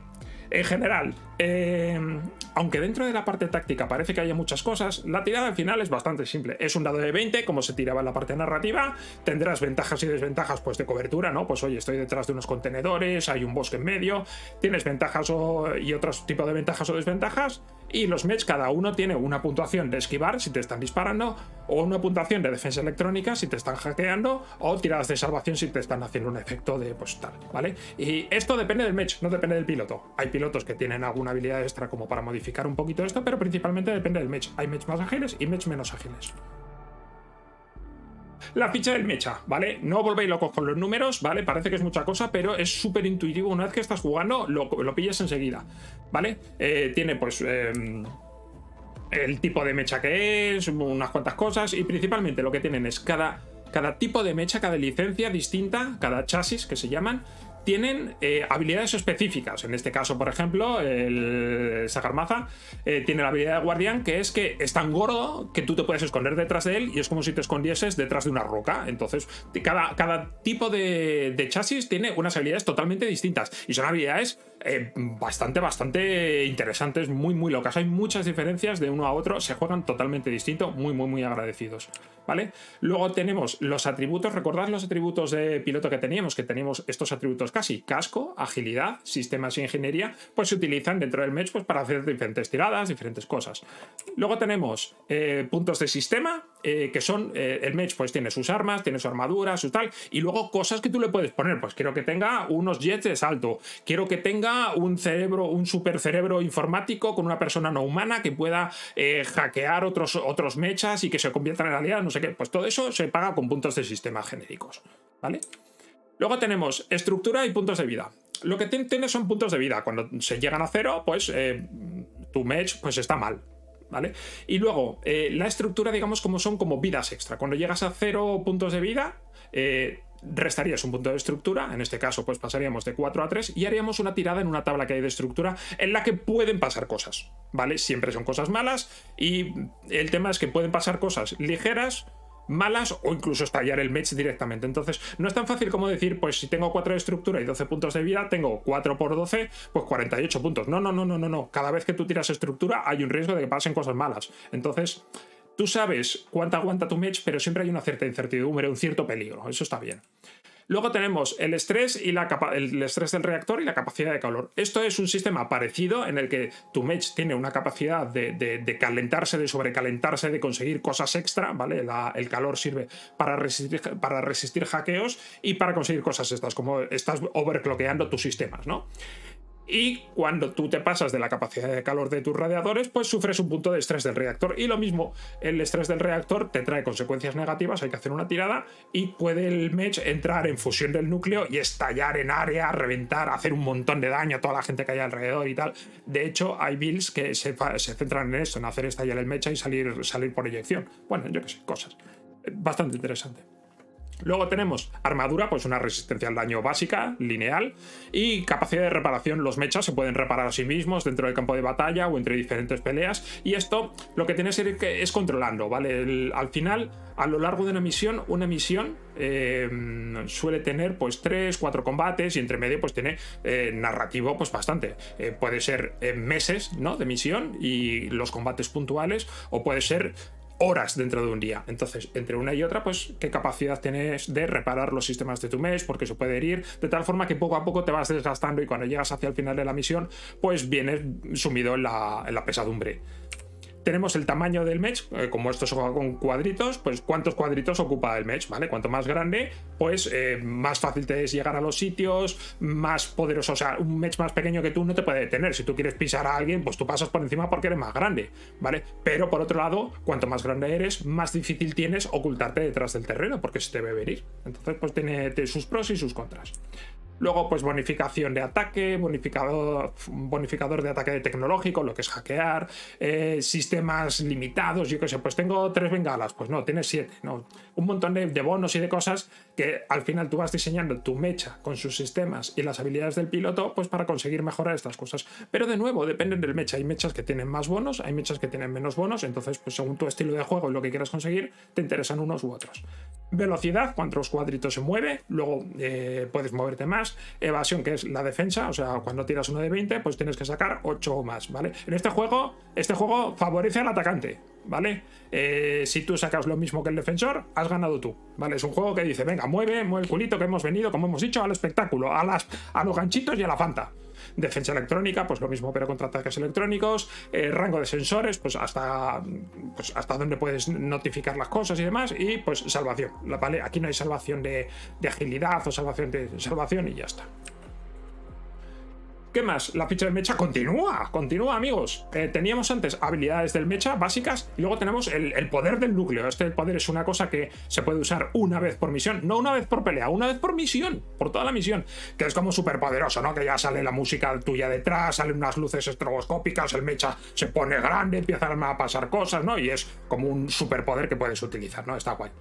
En general, em, aunque dentro de la parte táctica parece que haya muchas cosas, la tirada al final es bastante simple. Es un dado de 20, como se tiraba en la parte narrativa, tendrás ventajas y desventajas pues, de cobertura, ¿no? Pues oye, estoy detrás de unos contenedores, hay un bosque en medio, tienes ventajas o, y otros tipo de ventajas o desventajas, y los mechs cada uno tiene una puntuación de esquivar si te están disparando, o una puntuación de defensa electrónica si te están hackeando, o tiradas de salvación si te están haciendo un efecto de pues tal, ¿vale? Y esto depende del mech, no depende del piloto. Hay pilotos que tienen alguna habilidad extra como para modificar un poquito esto, pero principalmente depende del mech. Hay mechs más ágiles y mechs menos ágiles. La ficha del mecha, ¿vale? No volvéis locos con los números, ¿vale? Parece que es mucha cosa, pero es súper intuitivo. Una vez que estás jugando, lo, pillas enseguida, ¿vale? Eh, tiene pues... Eh, el tipo de mecha que es, unas cuantas cosas, y principalmente lo que tienen es cada, cada tipo de mecha, cada licencia distinta, cada chasis que se llaman, tienen eh, habilidades específicas. En este caso, por ejemplo, el Sagarmaza eh, tiene la habilidad de guardián que es que es tan gordo que tú te puedes esconder detrás de él y es como si te escondieses detrás de una roca. Entonces, cada, cada tipo de, chasis tiene unas habilidades totalmente distintas y son habilidades eh, bastante, bastante interesantes, muy, muy locas. Hay muchas diferencias de uno a otro, se juegan totalmente distinto, muy, muy, muy agradecidos. ¿Vale? Luego tenemos los atributos, recordad los atributos de piloto que teníamos, que teníamos estos atributos casi. Casco, agilidad, sistemas e ingeniería, pues se utilizan dentro del match pues, para hacer diferentes tiradas, diferentes cosas. Luego tenemos eh, puntos de sistema, eh, que son, eh, el match pues tiene sus armas, tiene su armadura, su tal, y luego cosas que tú le puedes poner, pues quiero que tenga unos jets de salto, quiero que tenga un cerebro, un super cerebro informático con una persona no humana que pueda hackear otros, otros mechas y que se conviertan en realidad no sé qué, pues todo eso se paga con puntos de sistema genéricos, ¿vale? Luego tenemos estructura y puntos de vida. Lo que tienes son puntos de vida. Cuando se llegan a cero, pues eh, tu match pues está mal. ¿Vale? Y luego, eh, la estructura, digamos, como son como vidas extra. Cuando llegas a cero puntos de vida, eh, restarías un punto de estructura, en este caso pues pasaríamos de 4 a 3 y haríamos una tirada en una tabla que hay de estructura en la que pueden pasar cosas, ¿vale? Siempre son cosas malas y el tema es que pueden pasar cosas ligeras, malas o incluso estallar el match directamente. Entonces, no es tan fácil como decir, pues si tengo 4 de estructura y 12 puntos de vida, tengo 4 por 12, pues 48 puntos. No, no, no, no, no, no. Cada vez que tú tiras estructura hay un riesgo de que pasen cosas malas. Entonces, tú sabes cuánto aguanta tu match, pero siempre hay una cierta incertidumbre, un cierto peligro. Eso está bien. Luego tenemos el estrés, y la el estrés del reactor y la capacidad de calor. Esto es un sistema parecido en el que tu mech tiene una capacidad de, calentarse, de sobrecalentarse, de conseguir cosas extra, ¿vale? el calor sirve para resistir, para resistir hackeos y para conseguir cosas estas, como estás overcloqueando tus sistemas, ¿no? y cuando tú te pasas de la capacidad de calor de tus radiadores, pues sufres un punto de estrés del reactor. Y lo mismo, el estrés del reactor te trae consecuencias negativas, hay que hacer una tirada y puede el mech entrar en fusión del núcleo y estallar en área, reventar, hacer un montón de daño a toda la gente que hay alrededor y tal. De hecho, hay bills que se, centran en esto, en hacer estallar el mech y salir, salir por eyección. Bueno, yo qué sé, cosas. Eh, bastante interesante. Luego tenemos armadura, pues una resistencia al daño básica, lineal, y capacidad de reparación. Los mechas se pueden reparar a sí mismos dentro del campo de batalla o entre diferentes peleas. Y esto lo que tienes que es controlando, ¿vale? al final, a lo largo de una misión, una misión eh, suele tener pues 3, 4 combates y entre medio pues tiene eh, narrativo pues bastante. Eh, puede ser meses, ¿no? De misión y los combates puntuales o puede ser horas dentro de un día. Entonces, entre una y otra, pues qué capacidad tienes de reparar los sistemas de tu mes... porque se puede herir, de tal forma que poco a poco te vas desgastando y cuando llegas hacia el final de la misión, pues vienes sumido en la pesadumbre tenemos el tamaño del match, eh, como esto se juega con cuadritos, pues cuántos cuadritos ocupa el match, ¿vale? Cuanto más grande, pues eh, más fácil te es llegar a los sitios, más poderoso, o sea, un match más pequeño que tú no te puede detener. Si tú quieres pisar a alguien, pues tú pasas por encima porque eres más grande, ¿vale? Pero por otro lado, cuanto más grande eres, más difícil tienes ocultarte detrás del terreno porque se te ve venir. Entonces, pues tiene, sus pros y sus contras. Luego, pues bonificación de ataque, bonificador, bonificador de ataque tecnológico, lo que es hackear, sistema eh, sistemas limitados, yo qué sé, pues tengo tres bengalas, pues no, tienes siete, no un montón de, bonos y de cosas que al final tú vas diseñando tu mecha con sus sistemas y las habilidades del piloto, pues para conseguir mejorar estas cosas. Pero de nuevo, dependen del mecha. Hay mechas que tienen más bonos, hay mechas que tienen menos bonos, entonces, pues según tu estilo de juego y lo que quieras conseguir, te interesan unos u otros. Velocidad, cuántos cuadritos se mueve, luego eh, puedes moverte más. Evasión, que es la defensa, o sea, cuando tiras uno de 20, pues tienes que sacar 8 o más, ¿vale? En este juego, este juego favorece al atacante, ¿vale? Eh, si tú sacas lo mismo que el defensor, has ganado tú, ¿vale? Es un juego que dice, venga, mueve, mueve el culito que hemos venido, como hemos dicho, al espectáculo, a, las, a los ganchitos y a la fanta. Defensa electrónica, pues lo mismo, pero contra ataques electrónicos. Eh, rango de sensores, pues hasta, pues hasta dónde puedes notificar las cosas y demás. Y pues salvación, ¿vale? Aquí no hay salvación de, de agilidad o salvación de salvación y ya está. ¿Qué más? La ficha de mecha continúa, continúa, amigos. Eh, teníamos antes habilidades del mecha básicas y luego tenemos el, poder del núcleo. Este poder es una cosa que se puede usar una vez por misión, no una vez por pelea, una vez por misión, por toda la misión, que es como súper poderoso, ¿no? Que ya sale la música tuya detrás, salen unas luces estroboscópicas, el mecha se pone grande, empiezan a pasar cosas, ¿no? Y es como un superpoder que puedes utilizar, ¿no? Está guay.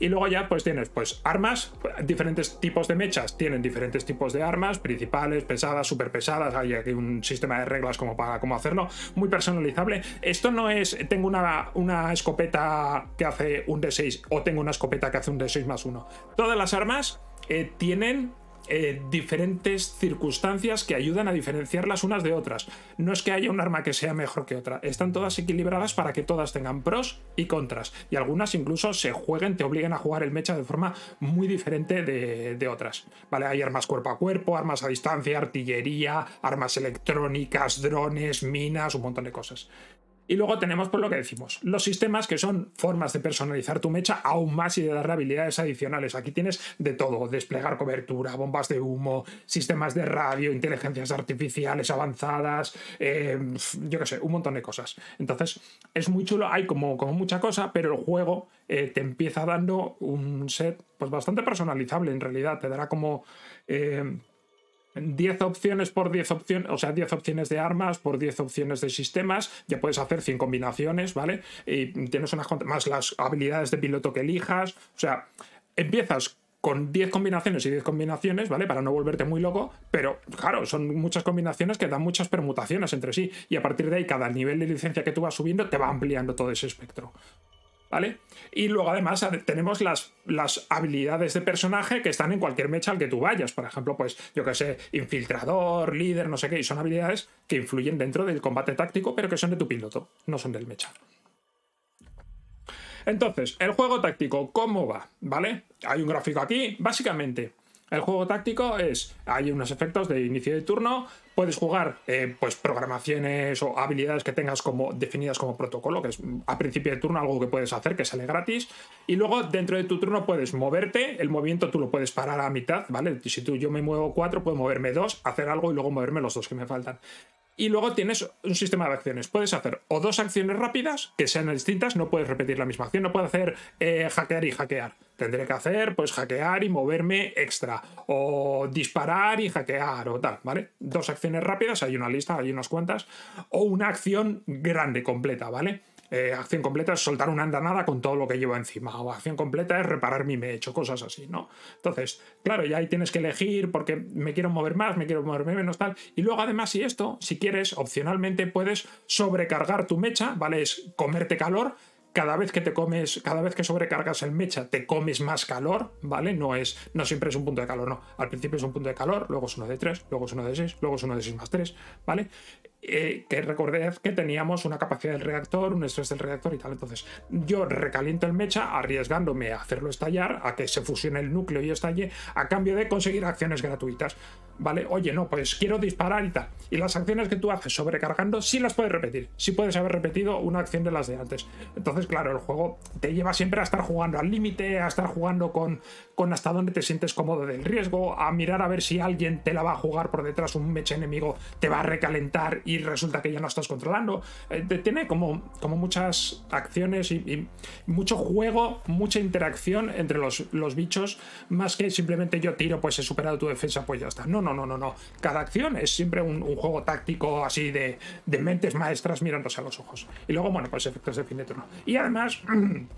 Y luego ya pues tienes pues armas, diferentes tipos de mechas, tienen diferentes tipos de armas, principales, pesadas, súper pesadas, hay aquí un sistema de reglas como para cómo hacerlo, muy personalizable. Esto no es tengo una, escopeta que hace un D6 o tengo una escopeta que hace un D6 más uno. Todas las armas eh, tienen eh, diferentes circunstancias que ayudan a diferenciarlas unas de otras. No es que haya un arma que sea mejor que otra, están todas equilibradas para que todas tengan pros y contras, y algunas incluso se jueguen, te obliguen a jugar el mecha de forma muy diferente de, de otras. ¿Vale? Hay armas cuerpo a cuerpo, armas a distancia, artillería, armas electrónicas, drones, minas, un montón de cosas. Y luego tenemos por pues, lo que decimos, los sistemas que son formas de personalizar tu mecha aún más y de darle habilidades adicionales. Aquí tienes de todo, desplegar cobertura, bombas de humo, sistemas de radio, inteligencias artificiales avanzadas, eh, yo qué sé, un montón de cosas. Entonces es muy chulo, hay como, como mucha cosa, pero el juego eh, te empieza dando un set pues, bastante personalizable en realidad, te dará como... Eh, 10 opciones por 10 opciones, o sea, 10 opciones de armas por 10 opciones de sistemas, ya puedes hacer 100 combinaciones, ¿vale? Y tienes unas más las habilidades de piloto que elijas, o sea, empiezas con 10 combinaciones y 10 combinaciones, ¿vale? Para no volverte muy loco, pero claro, son muchas combinaciones que dan muchas permutaciones entre sí, y a partir de ahí cada nivel de licencia que tú vas subiendo te va ampliando todo ese espectro. ¿vale? Y luego además tenemos las, habilidades de personaje que están en cualquier mecha al que tú vayas, por ejemplo, pues yo que sé, infiltrador, líder, no sé qué, y son habilidades que influyen dentro del combate táctico, pero que son de tu piloto, no son del mecha. Entonces, el juego táctico, ¿cómo va? ¿Vale? Hay un gráfico aquí, básicamente el juego táctico es, hay unos efectos de inicio de turno, puedes jugar eh, pues programaciones o habilidades que tengas como definidas como protocolo, que es mm, a principio de turno algo que puedes hacer que sale gratis, y luego dentro de tu turno puedes moverte, el movimiento tú lo puedes parar a mitad, ¿vale? Si tú yo me muevo cuatro, puedo moverme dos, hacer algo y luego moverme los dos que me faltan. Y luego tienes un sistema de acciones. Puedes hacer o dos acciones rápidas, que sean distintas, no puedes repetir la misma acción, no puedes hacer eh, hackear y hackear. Tendré que hacer, pues, hackear y moverme extra, o disparar y hackear, o tal, ¿vale? Dos acciones rápidas, hay una lista, hay unas cuantas, o una acción grande, completa, ¿vale? Eh, acción completa es soltar una andanada con todo lo que llevo encima, o acción completa es reparar mi mecho, cosas así, ¿no? Entonces, claro, ya ahí tienes que elegir porque me quiero mover más, me quiero mover menos, tal. Y luego, además, si esto, si quieres, opcionalmente puedes sobrecargar tu mecha, ¿vale? Es comerte calor, cada vez que te comes, cada vez que sobrecargas el mecha, te comes más calor, ¿vale? No es, no siempre es un punto de calor, no. Al principio es un punto de calor, luego es uno de 3, luego es uno de 6, luego es uno de 6 más 3, ¿vale? Eh, que recordad que teníamos una capacidad del reactor, un estrés del reactor y tal. Entonces, yo recaliento el mecha arriesgándome a hacerlo estallar, a que se fusione el núcleo y estalle, a cambio de conseguir acciones gratuitas. ¿vale? Oye, no, pues quiero disparar y tal. Y las acciones que tú haces sobrecargando sí las puedes repetir. Sí puedes haber repetido una acción de las de antes. Entonces, claro, el juego te lleva siempre a estar jugando al límite, a estar jugando con, con hasta donde te sientes cómodo del riesgo, a mirar a ver si alguien te la va a jugar por detrás, un mecha enemigo te va a recalentar y resulta que ya no estás controlando. Eh, tiene como, como muchas acciones y, mucho juego, mucha interacción entre los, los bichos, más que simplemente yo tiro, pues he superado tu defensa, pues ya está. No, no, no, no, no. Cada acción es siempre un, juego táctico así de, de, mentes maestras mirándose a los ojos. Y luego, bueno, pues efectos de fin de turno. Y además,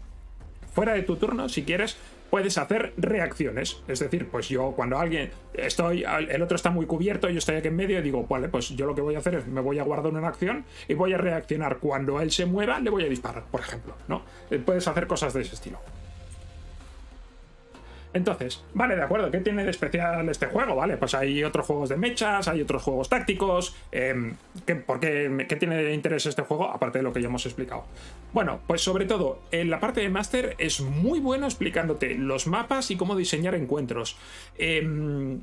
fuera de tu turno, si quieres, puedes hacer reacciones. Es decir, pues yo cuando alguien estoy, el otro está muy cubierto, yo estoy aquí en medio y digo, vale, pues yo lo que voy a hacer es me voy a guardar una acción y voy a reaccionar. Cuando él se mueva, le voy a disparar, por ejemplo, ¿no? Eh, puedes hacer cosas de ese estilo. Entonces, vale, de acuerdo, ¿qué tiene de especial este juego? Vale, pues hay otros juegos de mechas, hay otros juegos tácticos. Em, ¿qué, por qué, tiene de interés este juego? Aparte de lo que ya hemos explicado. Bueno, pues sobre todo, en la parte de Master es muy bueno explicándote los mapas y cómo diseñar encuentros. Em,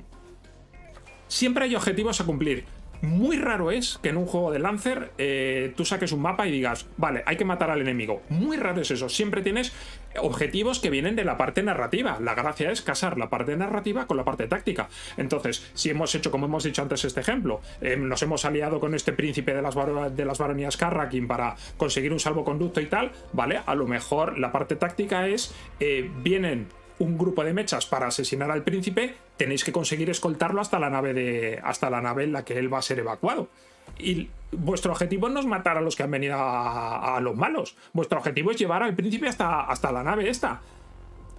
siempre hay objetivos a cumplir. Muy raro es que en un juego de Lancer eh, tú saques un mapa y digas, vale, hay que matar al enemigo. Muy raro es eso. Siempre tienes objetivos que vienen de la parte narrativa. La gracia es casar la parte narrativa con la parte táctica. Entonces, si hemos hecho, como hemos dicho antes, este ejemplo, eh, nos hemos aliado con este príncipe de las, de las baronías Karrakin para conseguir un salvoconducto y tal, vale, a lo mejor la parte táctica es, eh, vienen un grupo de mechas para asesinar al príncipe, tenéis que conseguir escoltarlo hasta la nave, de, hasta la nave en la que él va a ser evacuado. Y vuestro objetivo no es matar a los que han venido a, los malos. Vuestro objetivo es llevar al príncipe hasta, hasta la nave esta.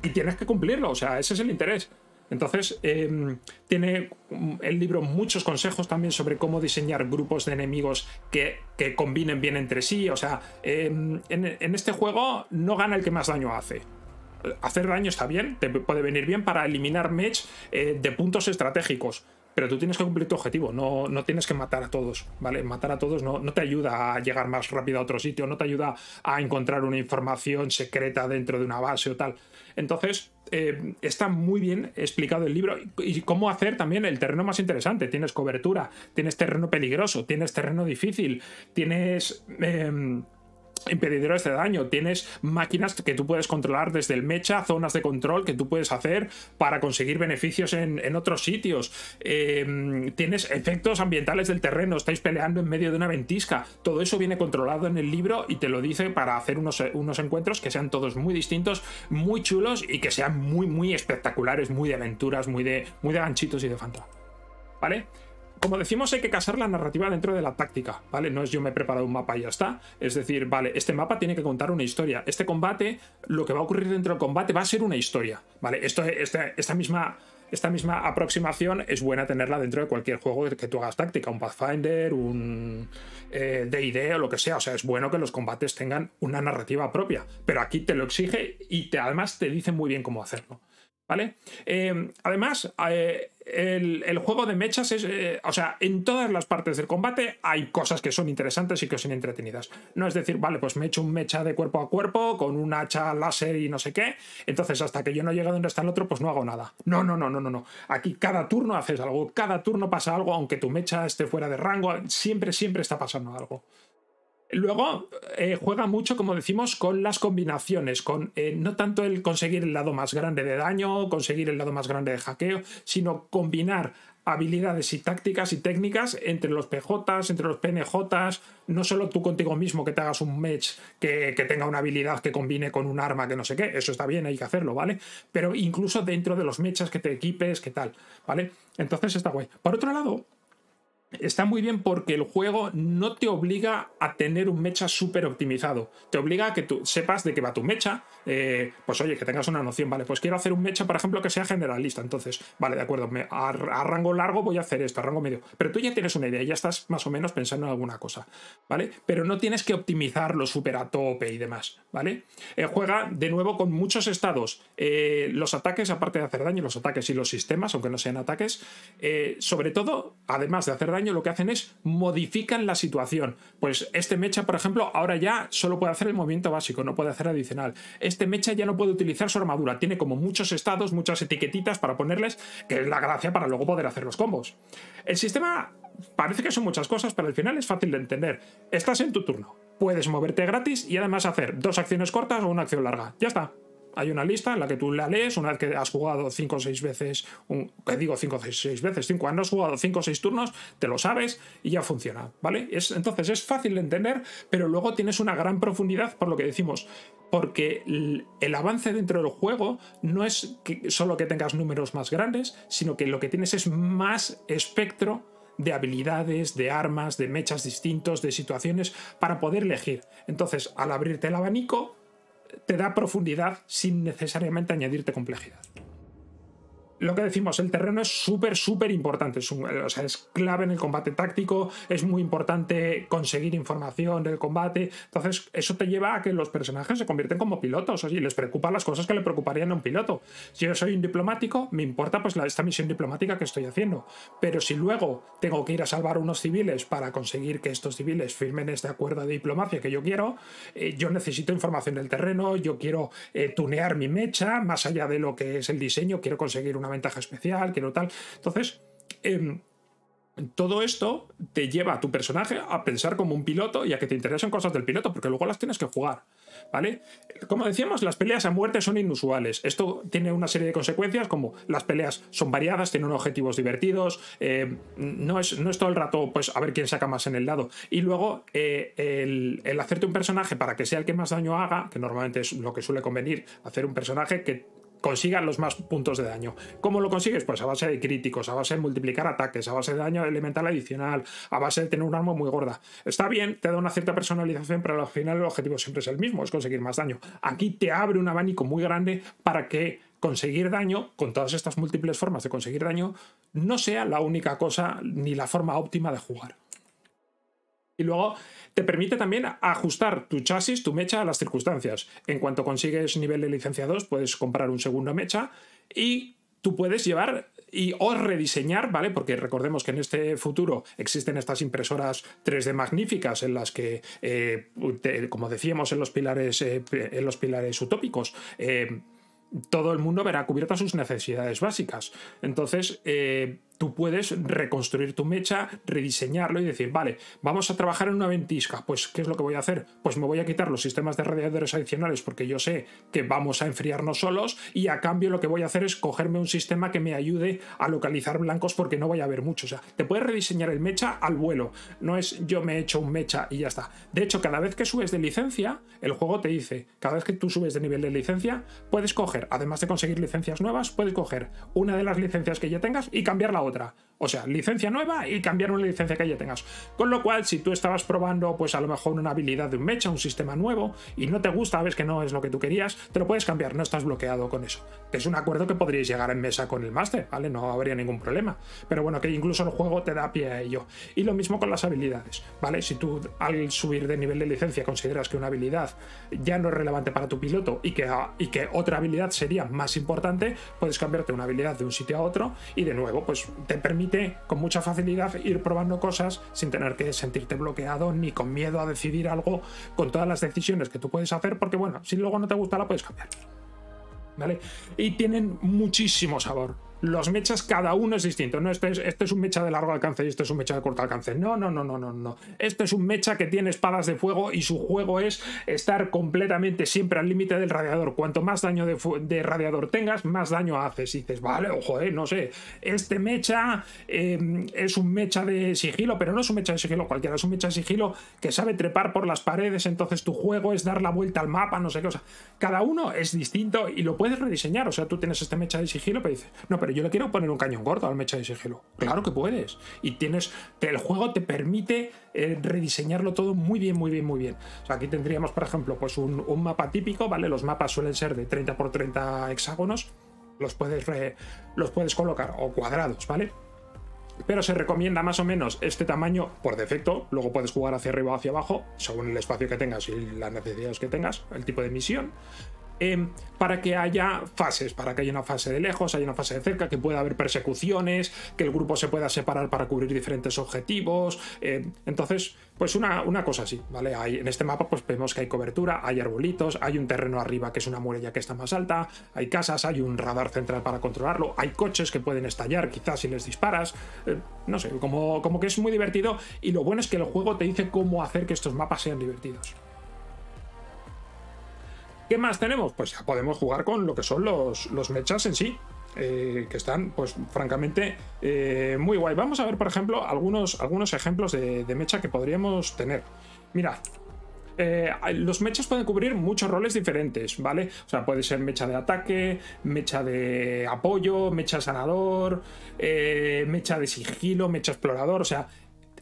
Y tienes que cumplirlo, o sea, ese es el interés. Entonces, em, tiene mm, el libro muchos consejos también sobre cómo diseñar grupos de enemigos que, que combinen bien entre sí. O sea, em, en este juego no gana el que más daño hace hacer daño está bien, te puede venir bien para eliminar match eh, de puntos estratégicos. Pero tú tienes que cumplir tu objetivo, no, no tienes que matar a todos, ¿vale? Matar a todos no, no, te ayuda a llegar más rápido a otro sitio, no te ayuda a encontrar una información secreta dentro de una base o tal. Entonces, eh, está muy bien explicado el libro y, cómo hacer también el terreno más interesante. Tienes cobertura, tienes terreno peligroso, tienes terreno difícil, tienes... Em, impedidores de daño. Tienes máquinas que tú puedes controlar desde el mecha, zonas de control que tú puedes hacer para conseguir beneficios en, otros sitios. Em, tienes efectos ambientales del terreno, estáis peleando en medio de una ventisca. Todo eso viene controlado en el libro y te lo dice para hacer unos, unos encuentros que sean todos muy distintos, muy chulos y que sean muy, muy espectaculares, muy de aventuras, muy de, muy de ganchitos y de fantasma. ¿Vale? Como decimos, hay que casar la narrativa dentro de la táctica, ¿vale? No es yo me he preparado un mapa y ya está. Es decir, vale, este mapa tiene que contar una historia. Este combate, lo que va a ocurrir dentro del combate va a ser una historia, ¿vale? Esto, esta, misma esta misma aproximación es buena tenerla dentro de cualquier juego que tú hagas táctica, un Pathfinder, un DD eh, o lo que sea. O sea, es bueno que los combates tengan una narrativa propia, pero aquí te lo exige y te, además te dice muy bien cómo hacerlo. ¿Vale? Em, además, eh, el, juego de mechas es. Eh, o sea, en todas las partes del combate hay cosas que son interesantes y que son entretenidas. No es decir, vale, pues me echo un mecha de cuerpo a cuerpo con un hacha láser y no sé qué. Entonces, hasta que yo no llegue donde está el otro, pues no hago nada. No, no, no, no, no, no. Aquí cada turno haces algo, cada turno pasa algo, aunque tu mecha esté fuera de rango, siempre, siempre está pasando algo. Luego eh, juega mucho, como decimos, con las combinaciones, con eh, no tanto el conseguir el lado más grande de daño, conseguir el lado más grande de hackeo, sino combinar habilidades y tácticas y técnicas entre los PJs, entre los PNJs, no solo tú contigo mismo que te hagas un match que, que, tenga una habilidad que combine con un arma que no sé qué, eso está bien, hay que hacerlo, ¿vale? Pero incluso dentro de los mechas que te equipes, que tal, ¿vale? Entonces está guay. Por otro lado, está muy bien porque el juego no te obliga a tener un mecha súper optimizado. Te obliga a que tú sepas de qué va tu mecha. Eh, pues oye, que tengas una noción, vale, pues quiero hacer un mecha, por ejemplo, que sea generalista. Entonces, vale, de acuerdo, me, a, rango largo voy a hacer esto, a rango medio. Pero tú ya tienes una idea, ya estás más o menos pensando en alguna cosa, ¿vale? Pero no tienes que optimizarlo súper a tope y demás, ¿vale? Eh, juega de nuevo con muchos estados. Eh, los ataques, aparte de hacer daño, los ataques y los sistemas, aunque no sean ataques, sobre todo, además de hacer daño, lo que hacen es modifican la situación. Pues este mecha, por ejemplo, ahora ya solo puede hacer el movimiento básico, no puede hacer adicional. Este mecha ya no puede utilizar su armadura, tiene como muchos estados, muchas etiquetitas para ponerles, que es la gracia para luego poder hacer los combos. El sistema parece que son muchas cosas, pero al final es fácil de entender. Estás en tu turno, puedes moverte gratis y además hacer dos acciones cortas o una acción larga. Ya está hay una lista en la que tú la lees una vez que has jugado 5 o 6 veces, que digo 5 o 6 veces, 5, años has jugado 5 o 6 turnos, te lo sabes y ya funciona, ¿vale? Es, entonces es fácil de entender, pero luego tienes una gran profundidad por lo que decimos, porque el, avance dentro del juego no es que, solo que tengas números más grandes, sino que lo que tienes es más espectro de habilidades, de armas, de mechas distintos, de situaciones para poder elegir. Entonces, al abrirte el abanico, te da profundidad sin necesariamente añadirte complejidad lo que decimos, el terreno es súper, súper importante. Es, o sea, es clave en el combate táctico, es muy importante conseguir información del combate. Entonces, eso te lleva a que los personajes se convierten como pilotos, y les preocupan las cosas que le preocuparían a un piloto. Si yo soy un diplomático, me importa pues esta misión diplomática que estoy haciendo. Pero si luego tengo que ir a salvar unos civiles para conseguir que estos civiles firmen este acuerdo de diplomacia que yo quiero, eh, yo necesito información del terreno, yo quiero eh, tunear mi mecha, más allá de lo que es el diseño, quiero conseguir una ventaja especial, no tal. Entonces, em, todo esto te lleva a tu personaje a pensar como un piloto y a que te interesen cosas del piloto, porque luego las tienes que jugar. ¿Vale? Como decíamos, las peleas a muerte son inusuales. Esto tiene una serie de consecuencias, como las peleas son variadas, tienen objetivos divertidos, em, no, es, no, es, todo el rato, pues, a ver quién saca más en el lado. Y luego, eh, el, el, hacerte un personaje para que sea el que más daño haga, que normalmente es lo que suele convenir, hacer un personaje que consigan los más puntos de daño. ¿Cómo lo consigues? Pues a base de críticos, a base de multiplicar ataques, a base de daño elemental adicional, a base de tener un arma muy gorda. Está bien, te da una cierta personalización, pero al final el objetivo siempre es el mismo, es conseguir más daño. Aquí te abre un abanico muy grande para que conseguir daño, con todas estas múltiples formas de conseguir daño, no sea la única cosa ni la forma óptima de jugar. Y luego te permite también ajustar tu chasis, tu mecha a las circunstancias. En cuanto consigues nivel de licencia 2, puedes comprar un segundo mecha y tú puedes llevar y o rediseñar, ¿vale? Porque recordemos que en este futuro existen estas impresoras 3D magníficas en las que, eh, como decíamos en los pilares, eh, en los pilares utópicos, eh, todo el mundo verá cubiertas sus necesidades básicas. Entonces, tú puedes reconstruir tu mecha, rediseñarlo y decir, vale, vamos a trabajar en una ventisca, pues ¿qué es lo que voy a hacer? Pues me voy a quitar los sistemas de radiadores adicionales porque yo sé que vamos a enfriarnos solos y a cambio lo que voy a hacer es cogerme un sistema que me ayude a localizar blancos porque no voy a haber muchos. O sea, te puedes rediseñar el mecha al vuelo, no es yo me he hecho un mecha y ya está. De hecho, cada vez que subes de licencia, el juego te dice, cada vez que tú subes de nivel de licencia, puedes coger, además de conseguir licencias nuevas, puedes coger una de las licencias que ya tengas y cambiarla otra. O sea, licencia nueva y cambiar una licencia que ya tengas. Con lo cual, si tú estabas probando, pues a lo mejor una habilidad de un mecha, un sistema nuevo, y no te gusta, ves que no es lo que tú querías, te lo puedes cambiar, no estás bloqueado con eso. Es un acuerdo que podríais llegar en mesa con el máster, ¿vale? No habría ningún problema. Pero bueno, que incluso el juego te da pie a ello. Y lo mismo con las habilidades, ¿vale? Si tú al subir de nivel de licencia consideras que una habilidad ya no es relevante para tu piloto y que, ah, y que otra habilidad sería más importante, puedes cambiarte una habilidad de un sitio a otro y de nuevo, pues te permite con mucha facilidad ir probando cosas sin tener que sentirte bloqueado ni con miedo a decidir algo con todas las decisiones que tú puedes hacer, porque bueno, si luego no te gusta la puedes cambiar. ¿Vale? Y tienen muchísimo sabor los mechas cada uno es distinto. No, este es, este es un mecha de largo alcance y este es un mecha de corto alcance. No, no, no, no, no, no. Este es un mecha que tiene espadas de fuego y su juego es estar completamente siempre al límite del radiador. Cuanto más daño de, radiador tengas, más daño haces. Y dices, vale, ojo, eh, no sé. Este mecha em, es un mecha de sigilo, pero no es un mecha de sigilo cualquiera, es un mecha de sigilo que sabe trepar por las paredes. Entonces tu juego es dar la vuelta al mapa, no sé qué. O sea, cada uno es distinto y lo puedes rediseñar. O sea, tú tienes este mecha de sigilo, pero dices, no, pero yo le quiero poner un cañón gordo al mecha de sigilo. Claro que puedes. Y tienes. El juego te permite eh, rediseñarlo todo muy bien, muy bien, muy bien. aquí tendríamos, por ejemplo, pues un, mapa típico, ¿vale? Los mapas suelen ser de 30 por 30 hexágonos. Los puedes, los puedes colocar, o cuadrados, ¿vale? pero se recomienda más o menos este tamaño por defecto. Luego puedes jugar hacia arriba o hacia abajo, según el espacio que tengas y las necesidades que tengas, el tipo de misión. Em, para que haya fases, para que haya una fase de lejos, hay una fase de cerca, que pueda haber persecuciones, que el grupo se pueda separar para cubrir diferentes objetivos. Em, entonces, pues una, cosa así, ¿vale? Hay, en este mapa pues vemos que hay cobertura, hay arbolitos, hay un terreno arriba que es una muralla que está más alta, hay casas, hay un radar central para controlarlo, hay coches que pueden estallar quizás si les disparas, em, no sé, como, como que es muy divertido y lo bueno es que el juego te dice cómo hacer que estos mapas sean divertidos. ¿Qué más tenemos? Pues ya podemos jugar con lo que son los, mechas en sí. Eh, que están, pues francamente, eh, muy guay. Vamos a ver, por ejemplo, algunos, algunos ejemplos de, mecha que podríamos tener. Mirad, eh, los mechas pueden cubrir muchos roles diferentes, ¿vale? O sea, puede ser mecha de ataque, mecha de apoyo, mecha sanador, mecha de sigilo, mecha explorador, o sea,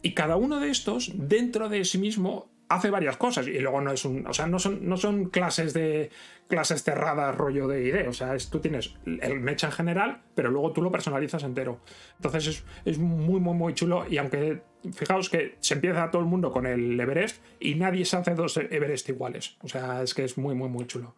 y cada uno de estos, dentro de sí mismo, hace varias cosas y luego no es un, o sea, no son, no son clases de clases cerradas rollo de ideas o sea, es, tú tienes el mecha en general, pero luego tú lo personalizas entero. Entonces es, es, muy, muy, muy chulo y aunque fijaos que se empieza todo el mundo con el Everest y nadie se hace dos Everest iguales, o sea, es que es muy, muy, muy chulo.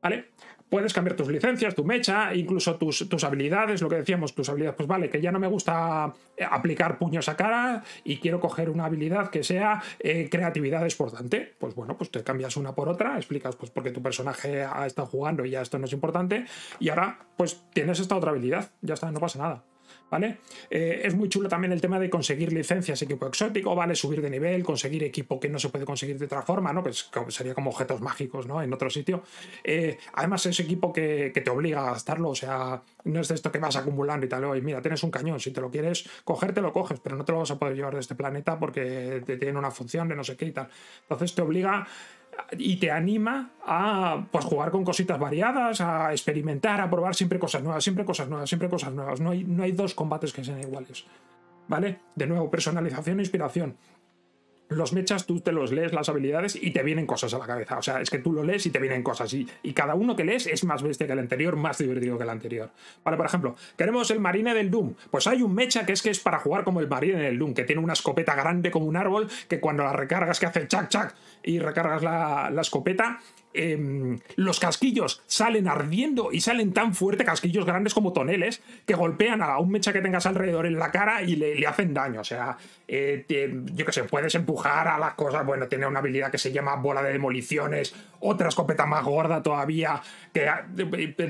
¿Vale? puedes cambiar tus licencias, tu mecha, incluso tus, habilidades, lo que decíamos, tus habilidades, pues vale, que ya no me gusta eh, aplicar puños a cara y quiero coger una habilidad que sea eh, creatividad exportante. pues bueno, pues te cambias una por otra, explicas pues porque tu personaje ha estado jugando y ya esto no es importante, y ahora pues tienes esta otra habilidad, ya está, no pasa nada. ¿Vale? Eh, es muy chulo también el tema de conseguir licencias, equipo exótico, ¿vale? Subir de nivel, conseguir equipo que no se puede conseguir de otra forma, ¿no? Pues sería como objetos mágicos, ¿no? En otro sitio. Eh, además, es equipo que, te obliga a gastarlo, o sea, no es de esto que vas acumulando y tal, oye, mira, tienes un cañón, si te lo quieres coger, te lo coges, pero no te lo vas a poder llevar de este planeta porque te tiene una función de no sé qué y tal. Entonces te obliga y te anima a pues, jugar con cositas variadas, a experimentar, a probar siempre cosas nuevas, siempre cosas nuevas, siempre cosas nuevas. No hay, no hay dos combates que sean iguales. ¿Vale? De nuevo, personalización e inspiración los mechas tú te los lees las habilidades y te vienen cosas a la cabeza. O sea, es que tú lo lees y te vienen cosas. Y, y cada uno que lees es más bestia que el anterior, más divertido que el anterior. Vale, por ejemplo, queremos el marine del Doom. Pues hay un mecha que es que es para jugar como el marine del Doom, que tiene una escopeta grande como un árbol, que cuando la recargas que hace chac chac y recargas la, la escopeta, Em, los casquillos salen ardiendo y salen tan fuerte, casquillos grandes como toneles, que golpean a un mecha que tengas alrededor en la cara y le, hacen daño. O sea, eh, yo que sé, puedes empujar a las cosas. Bueno, tiene una habilidad que se llama bola de demoliciones, otra escopeta más gorda todavía, que ah,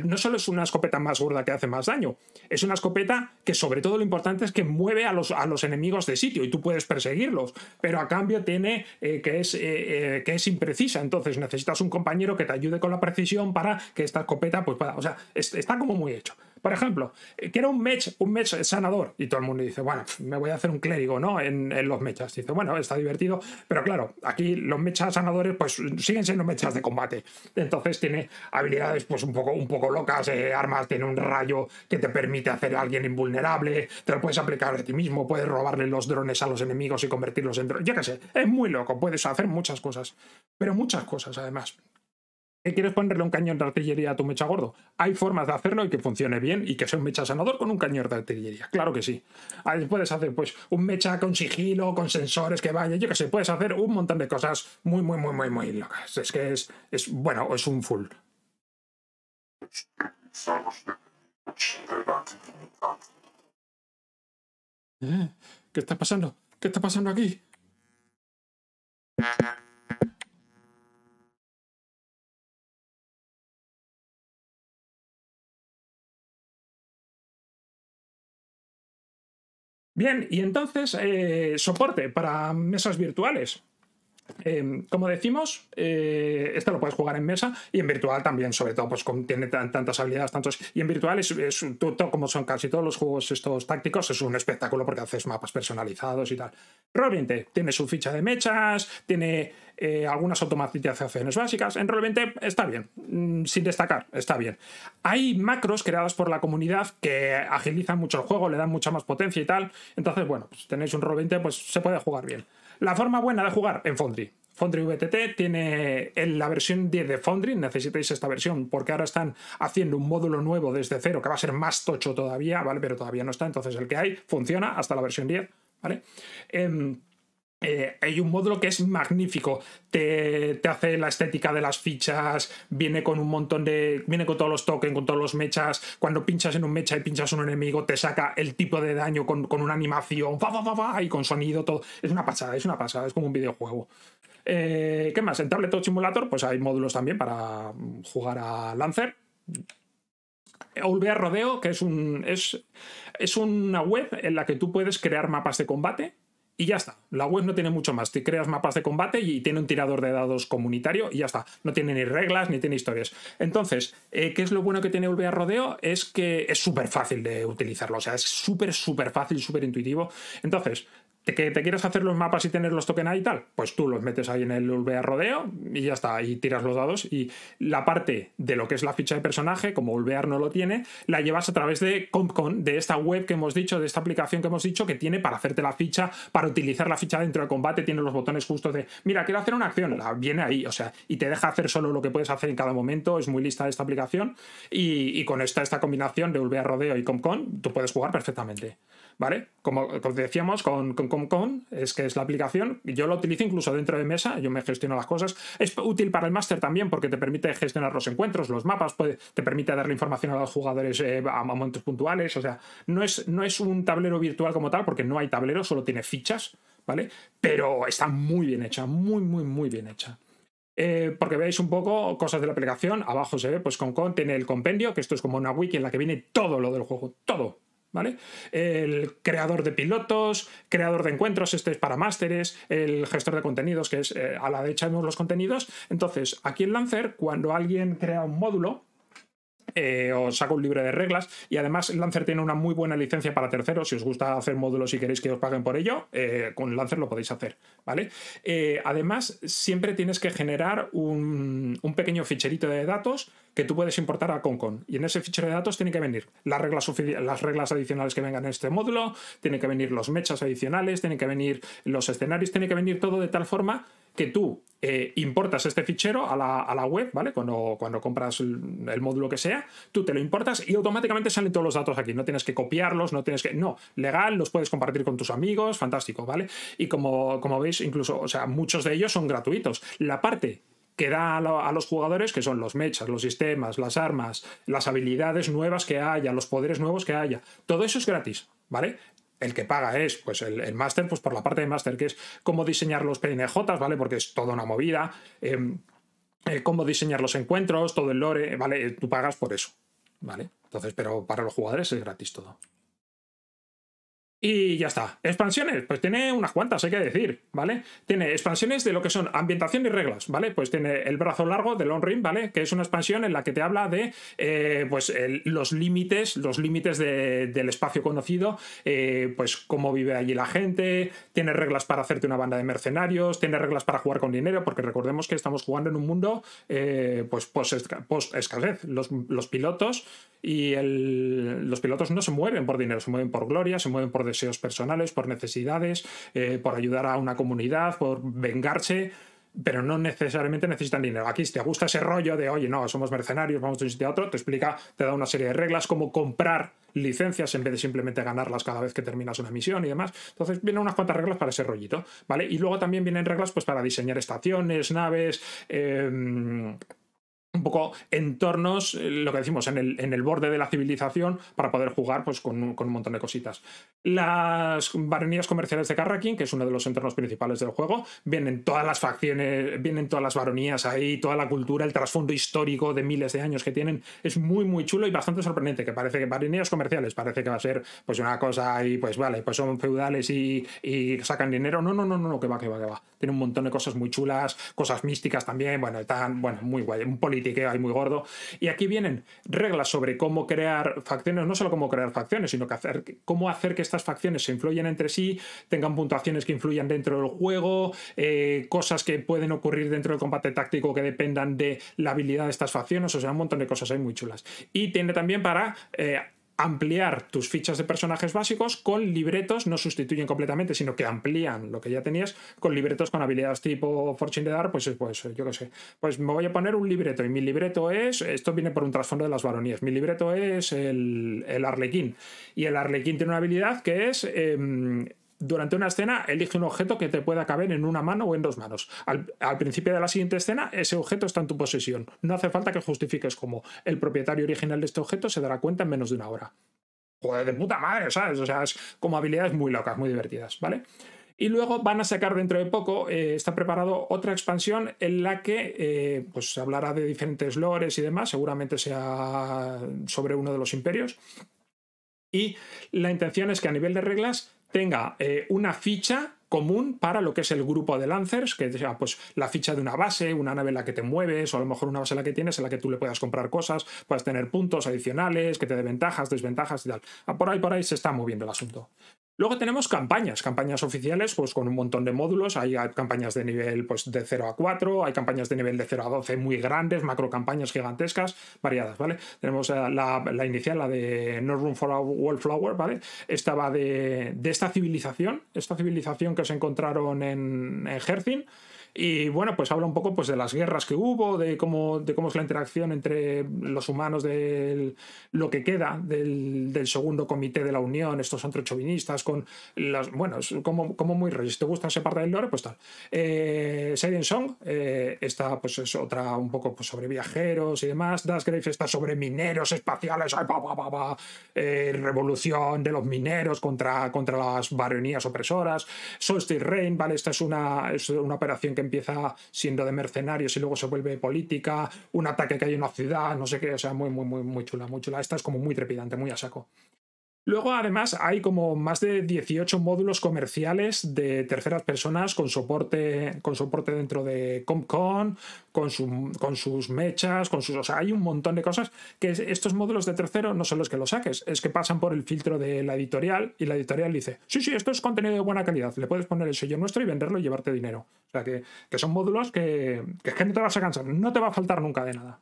no solo es una escopeta más gorda que hace más daño, es una escopeta que sobre todo lo importante es que mueve a los, a los enemigos de sitio y tú puedes perseguirlos, pero a cambio tiene eh, que, es, eh, que es imprecisa, entonces necesitas un compañero que te ayude con la precisión para que esta escopeta, pues pueda. O sea, está como muy hecho. Por ejemplo, eh, quiero un mech, un mech sanador. Y todo el mundo dice, bueno, me voy a hacer un clérigo, ¿no? En, los mechas. Dice, bueno, está divertido. Pero claro, aquí los mechas sanadores, pues siguen siendo mechas de combate. Entonces tiene habilidades, pues un poco, un poco locas, eh, armas, tiene un rayo que te permite hacer a alguien invulnerable, te lo puedes aplicar a ti mismo, puedes robarle los drones a los enemigos y convertirlos en drones. Yo qué sé, es muy loco, puedes hacer muchas cosas. Pero muchas cosas, además quieres ponerle un cañón de artillería a tu mecha gordo. Hay formas de hacerlo y que funcione bien y que sea un mecha sanador con un cañón de artillería. Claro que sí. Ahí puedes hacer pues un mecha con sigilo, con sensores que vaya, yo que sé, puedes hacer un montón de cosas muy, muy, muy, muy, muy locas. Es que es, es bueno, es un full. ¿Eh? ¿Qué está pasando? ¿Qué está pasando aquí? Bien, y entonces, eh, soporte para mesas virtuales. Em, como decimos, eh, este lo puedes jugar en mesa y en virtual también, sobre todo, pues tiene tantas habilidades, tantos. Y en virtual es, como son casi todos los juegos estos tácticos, es un espectáculo porque haces mapas personalizados y tal. Roll20 tiene su ficha de mechas, tiene eh, algunas automatizaciones básicas. En Roll20 está bien, mm, sin destacar, está bien. Hay macros creados por la comunidad que agilizan mucho el juego, le dan mucha más potencia y tal. Entonces, bueno, si pues, tenéis un Roll20, pues se puede jugar bien. La forma buena de jugar en Foundry. Foundry VTT tiene la versión 10 de Foundry, necesitáis esta versión porque ahora están haciendo un módulo nuevo desde cero que va a ser más tocho todavía, ¿vale? Pero todavía no está, entonces el que hay funciona hasta la versión 10, ¿vale? Em, eh, hay un módulo que es magnífico. Te, hace la estética de las fichas, viene con un montón de. viene con todos los tokens, con todos los mechas. Cuando pinchas en un mecha y pinchas un enemigo, te saca el tipo de daño con, una animación, va, va, va, va, y con sonido, todo. Es una pasada, es una pasada, es como un videojuego. Eh, ¿Qué más? En Tabletop Simulator, pues hay módulos también para mm, jugar a Lancer. Olvea Rodeo, que es, un, es una web en la que tú puedes crear mapas de combate y ya está. La web no tiene mucho más. Te creas mapas de combate y tiene un tirador de dados comunitario y ya está. No tiene ni reglas ni tiene historias. Entonces, eh, ¿qué es lo bueno que tiene VA Rodeo? Es que es súper fácil de utilizarlo. O sea, es súper, súper fácil, súper intuitivo. Entonces, que te quieres hacer los mapas y tener los token ahí y tal, pues tú los metes ahí en el VR rodeo y ya está, y tiras los dados. Y la parte de lo que es la ficha de personaje, como Ulvear no lo tiene, la llevas a través de CompCon, de esta web que hemos dicho, de esta aplicación que hemos dicho, que tiene para hacerte la ficha, para utilizar la ficha dentro del combate, tiene los botones justos de, mira, quiero hacer una acción, la viene ahí, o sea, y te deja hacer solo lo que puedes hacer en cada momento, es muy lista esta aplicación, y, con esta, esta combinación de Ulvear rodeo y CompCon, tú puedes jugar perfectamente. ¿vale? Como, decíamos con, ComCon, es que es la aplicación, yo lo utilizo incluso dentro de mesa, yo me gestiono las cosas. Es útil para el máster también porque te permite gestionar los encuentros, los mapas, te permite darle información a los jugadores eh, a momentos puntuales, o sea, no es, no es un tablero virtual como tal porque no hay tablero, solo tiene fichas, ¿vale? Pero está muy bien hecha, muy, muy, muy bien hecha. Eh, porque veáis un poco cosas de la aplicación. Abajo se ve, pues con Con tiene el compendio, que esto es como una wiki en la que viene todo lo del juego, todo, ¿Vale? El creador de pilotos, creador de encuentros, este es para másteres, el gestor de contenidos, que es eh, a la derecha de los contenidos. Entonces, aquí en Lancer, cuando alguien crea un módulo, eh, os saco un libro de reglas y además Lancer tiene una muy buena licencia para terceros si os gusta hacer módulos y queréis que os paguen por ello eh, con Lancer lo podéis hacer ¿vale? además siempre tienes que generar un, un pequeño ficherito de datos que tú puedes importar a Concon. Y en ese fichero de datos tiene que venir las reglas, las reglas adicionales que vengan en este módulo, tienen que venir los mechas adicionales, tienen que venir los escenarios, tiene que venir todo de tal forma que tú eh, importas este fichero a la, web, ¿vale? Cuando, cuando compras el, módulo que sea, tú te lo importas y automáticamente salen todos los datos aquí. No tienes que copiarlos, no tienes que. No, legal, los puedes compartir con tus amigos, fantástico, ¿vale? Y como, como veis, incluso, o sea, muchos de ellos son gratuitos. La parte que da a, los jugadores, que son los mechas, los sistemas, las armas, las habilidades nuevas que haya, los poderes nuevos que haya. Todo eso es gratis, ¿vale? El que paga es pues el, máster, pues por la parte de máster, que es cómo diseñar los pnj ¿vale? Porque es toda una movida. Em, cómo diseñar los encuentros, todo el lore, ¿vale? Tú pagas por eso, ¿vale? Entonces, pero para los jugadores es gratis todo. Y ya está. Expansiones, pues tiene unas cuantas, hay que decir, ¿vale? Tiene expansiones de lo que son ambientación y reglas, ¿vale? Pues tiene el brazo largo de Long Ring, ¿vale? Que es una expansión en la que te habla de eh, pues los límites, los límites del espacio conocido, eh, pues cómo vive allí la gente, tiene reglas para hacerte una banda de mercenarios, tiene reglas para jugar con dinero, porque recordemos que estamos jugando en un mundo eh, pues post-escasez. Los, pilotos y el, los pilotos no se mueven por dinero, se mueven por gloria, se mueven por deseos personales, por necesidades, eh, por ayudar a una comunidad, por vengarse pero no necesariamente necesitan dinero. Aquí, si te gusta ese rollo de, oye, no, somos mercenarios, vamos de un sitio a otro, te explica, te da una serie de reglas, como comprar licencias en vez de simplemente ganarlas cada vez que terminas una misión y demás. Entonces, vienen unas cuantas reglas para ese rollito, ¿vale? Y luego también vienen reglas pues, para diseñar estaciones, naves, eh, un poco entornos, eh, lo que decimos, en el, en el, borde de la civilización para poder jugar pues, con, un, montón de cositas. Las baronías comerciales de Carraquín, que es uno de los entornos principales del juego, vienen todas las facciones, vienen todas las baronías ahí, toda la cultura, el trasfondo histórico de miles de años que tienen. Es muy, muy chulo y bastante sorprendente, que parece que baronías comerciales parece que va a ser pues una cosa y pues vale, pues son feudales y, sacan dinero. No, no, no, no, que va, que va, que va. Tiene un montón de cosas muy chulas, cosas místicas también, bueno, están, bueno, muy guay, un político que hay muy gordo. Y aquí vienen reglas sobre cómo crear facciones, no solo cómo crear facciones, sino que hacer, cómo hacer que estas facciones se influyan entre sí, tengan puntuaciones que influyan dentro del juego, eh, cosas que pueden ocurrir dentro del combate táctico que dependan de la habilidad de estas facciones, o sea, un montón de cosas ahí muy chulas. Y tiene también para... Eh, ampliar tus fichas de personajes básicos con libretos, no sustituyen completamente, sino que amplían lo que ya tenías con libretos con habilidades tipo Fortune de Dar, pues, pues yo qué sé, pues me voy a poner un libreto y mi libreto es, esto viene por un trasfondo de las varonías, mi libreto es el, arlequín y el arlequín tiene una habilidad que es em, durante una escena elige un objeto que te pueda caber en una mano o en dos manos. Al, principio de la siguiente escena, ese objeto está en tu posesión. No hace falta que justifiques cómo. El propietario original de este objeto se dará cuenta en menos de una hora. Joder, de puta madre, ¿sabes? O sea, es como habilidades muy locas, muy divertidas, ¿vale? Y luego van a sacar dentro de poco, eh, está preparado otra expansión en la que eh, pues se hablará de diferentes lores y demás, seguramente sea sobre uno de los imperios. Y la intención es que a nivel de reglas tenga eh, una ficha común para lo que es el grupo de Lancers, que sea pues, la ficha de una base, una nave en la que te mueves, o a lo mejor una base en la que tienes, en la que tú le puedas comprar cosas, puedas tener puntos adicionales, que te dé ventajas, desventajas y tal. Ah, por ahí, por ahí se está moviendo el asunto. Luego tenemos campañas, campañas oficiales, pues con un montón de módulos. Hay campañas de nivel pues, de 0 a 4, hay campañas de nivel de 0 a 12 muy grandes, macro campañas gigantescas, variadas, ¿vale? Tenemos eh, la, inicial, la de No Room for a Wallflower, ¿vale? Esta va de, esta civilización, esta civilización que se encontraron en, en y bueno, pues habla un poco pues, de las guerras que hubo, de cómo, de cómo es la interacción entre los humanos de lo que queda del, del, segundo comité de la Unión, estos antrochovinistas, con las. Bueno, es como, como muy rey. te gusta esa parte del lore, pues tal. Eh, Song, eh, esta pues es otra un poco pues, sobre viajeros y demás. Das grave está sobre mineros espaciales, eh, revolución de los mineros contra, contra las baronías opresoras. Solstice Rain, ¿vale? Esta es una, es una operación que empieza siendo de mercenarios y luego se vuelve política, un ataque que hay en una ciudad, no sé qué, o sea, muy, muy, muy, muy chula, muy chula. Esta es como muy trepidante, muy a saco. Luego, además, hay como más de 18 módulos comerciales de terceras personas con soporte, con soporte dentro de CompCon, con, con sus mechas, con sus. O sea, hay un montón de cosas que estos módulos de tercero no son los que los saques, es que pasan por el filtro de la editorial y la editorial dice: Sí, sí, esto es contenido de buena calidad, le puedes poner el sello nuestro y venderlo y llevarte dinero. O sea, que, son módulos que, que es que no te vas a cansar, no te va a faltar nunca de nada.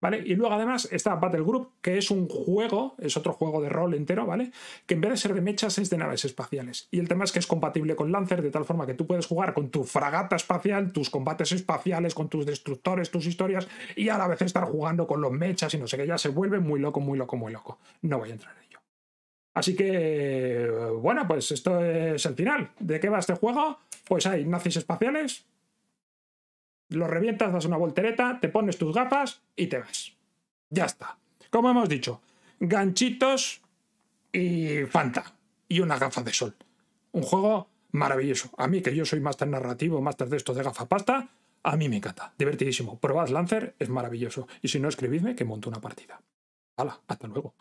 ¿vale? Y luego además está Battle Group, que es un juego, es otro juego de rol entero, ¿vale? Que en vez de ser de mechas es de naves espaciales. Y el tema es que es compatible con Lancer, de tal forma que tú puedes jugar con tu fragata espacial, tus combates espaciales, con tus destructores, tus historias, y a la vez estar jugando con los mechas y no sé qué, ya se vuelve muy loco, muy loco, muy loco. No voy a entrar en ello. Así que, bueno, pues esto es el final. ¿De qué va este juego? Pues hay nazis espaciales, lo revientas, das una voltereta, te pones tus gafas y te vas. Ya está. Como hemos dicho, ganchitos y Fanta y una gafa de sol. Un juego maravilloso. A mí, que yo soy máster narrativo, máster de esto de gafa pasta a mí me encanta. Divertidísimo. Probad Lancer, es maravilloso. Y si no, escribidme que monto una partida. Hala, hasta luego.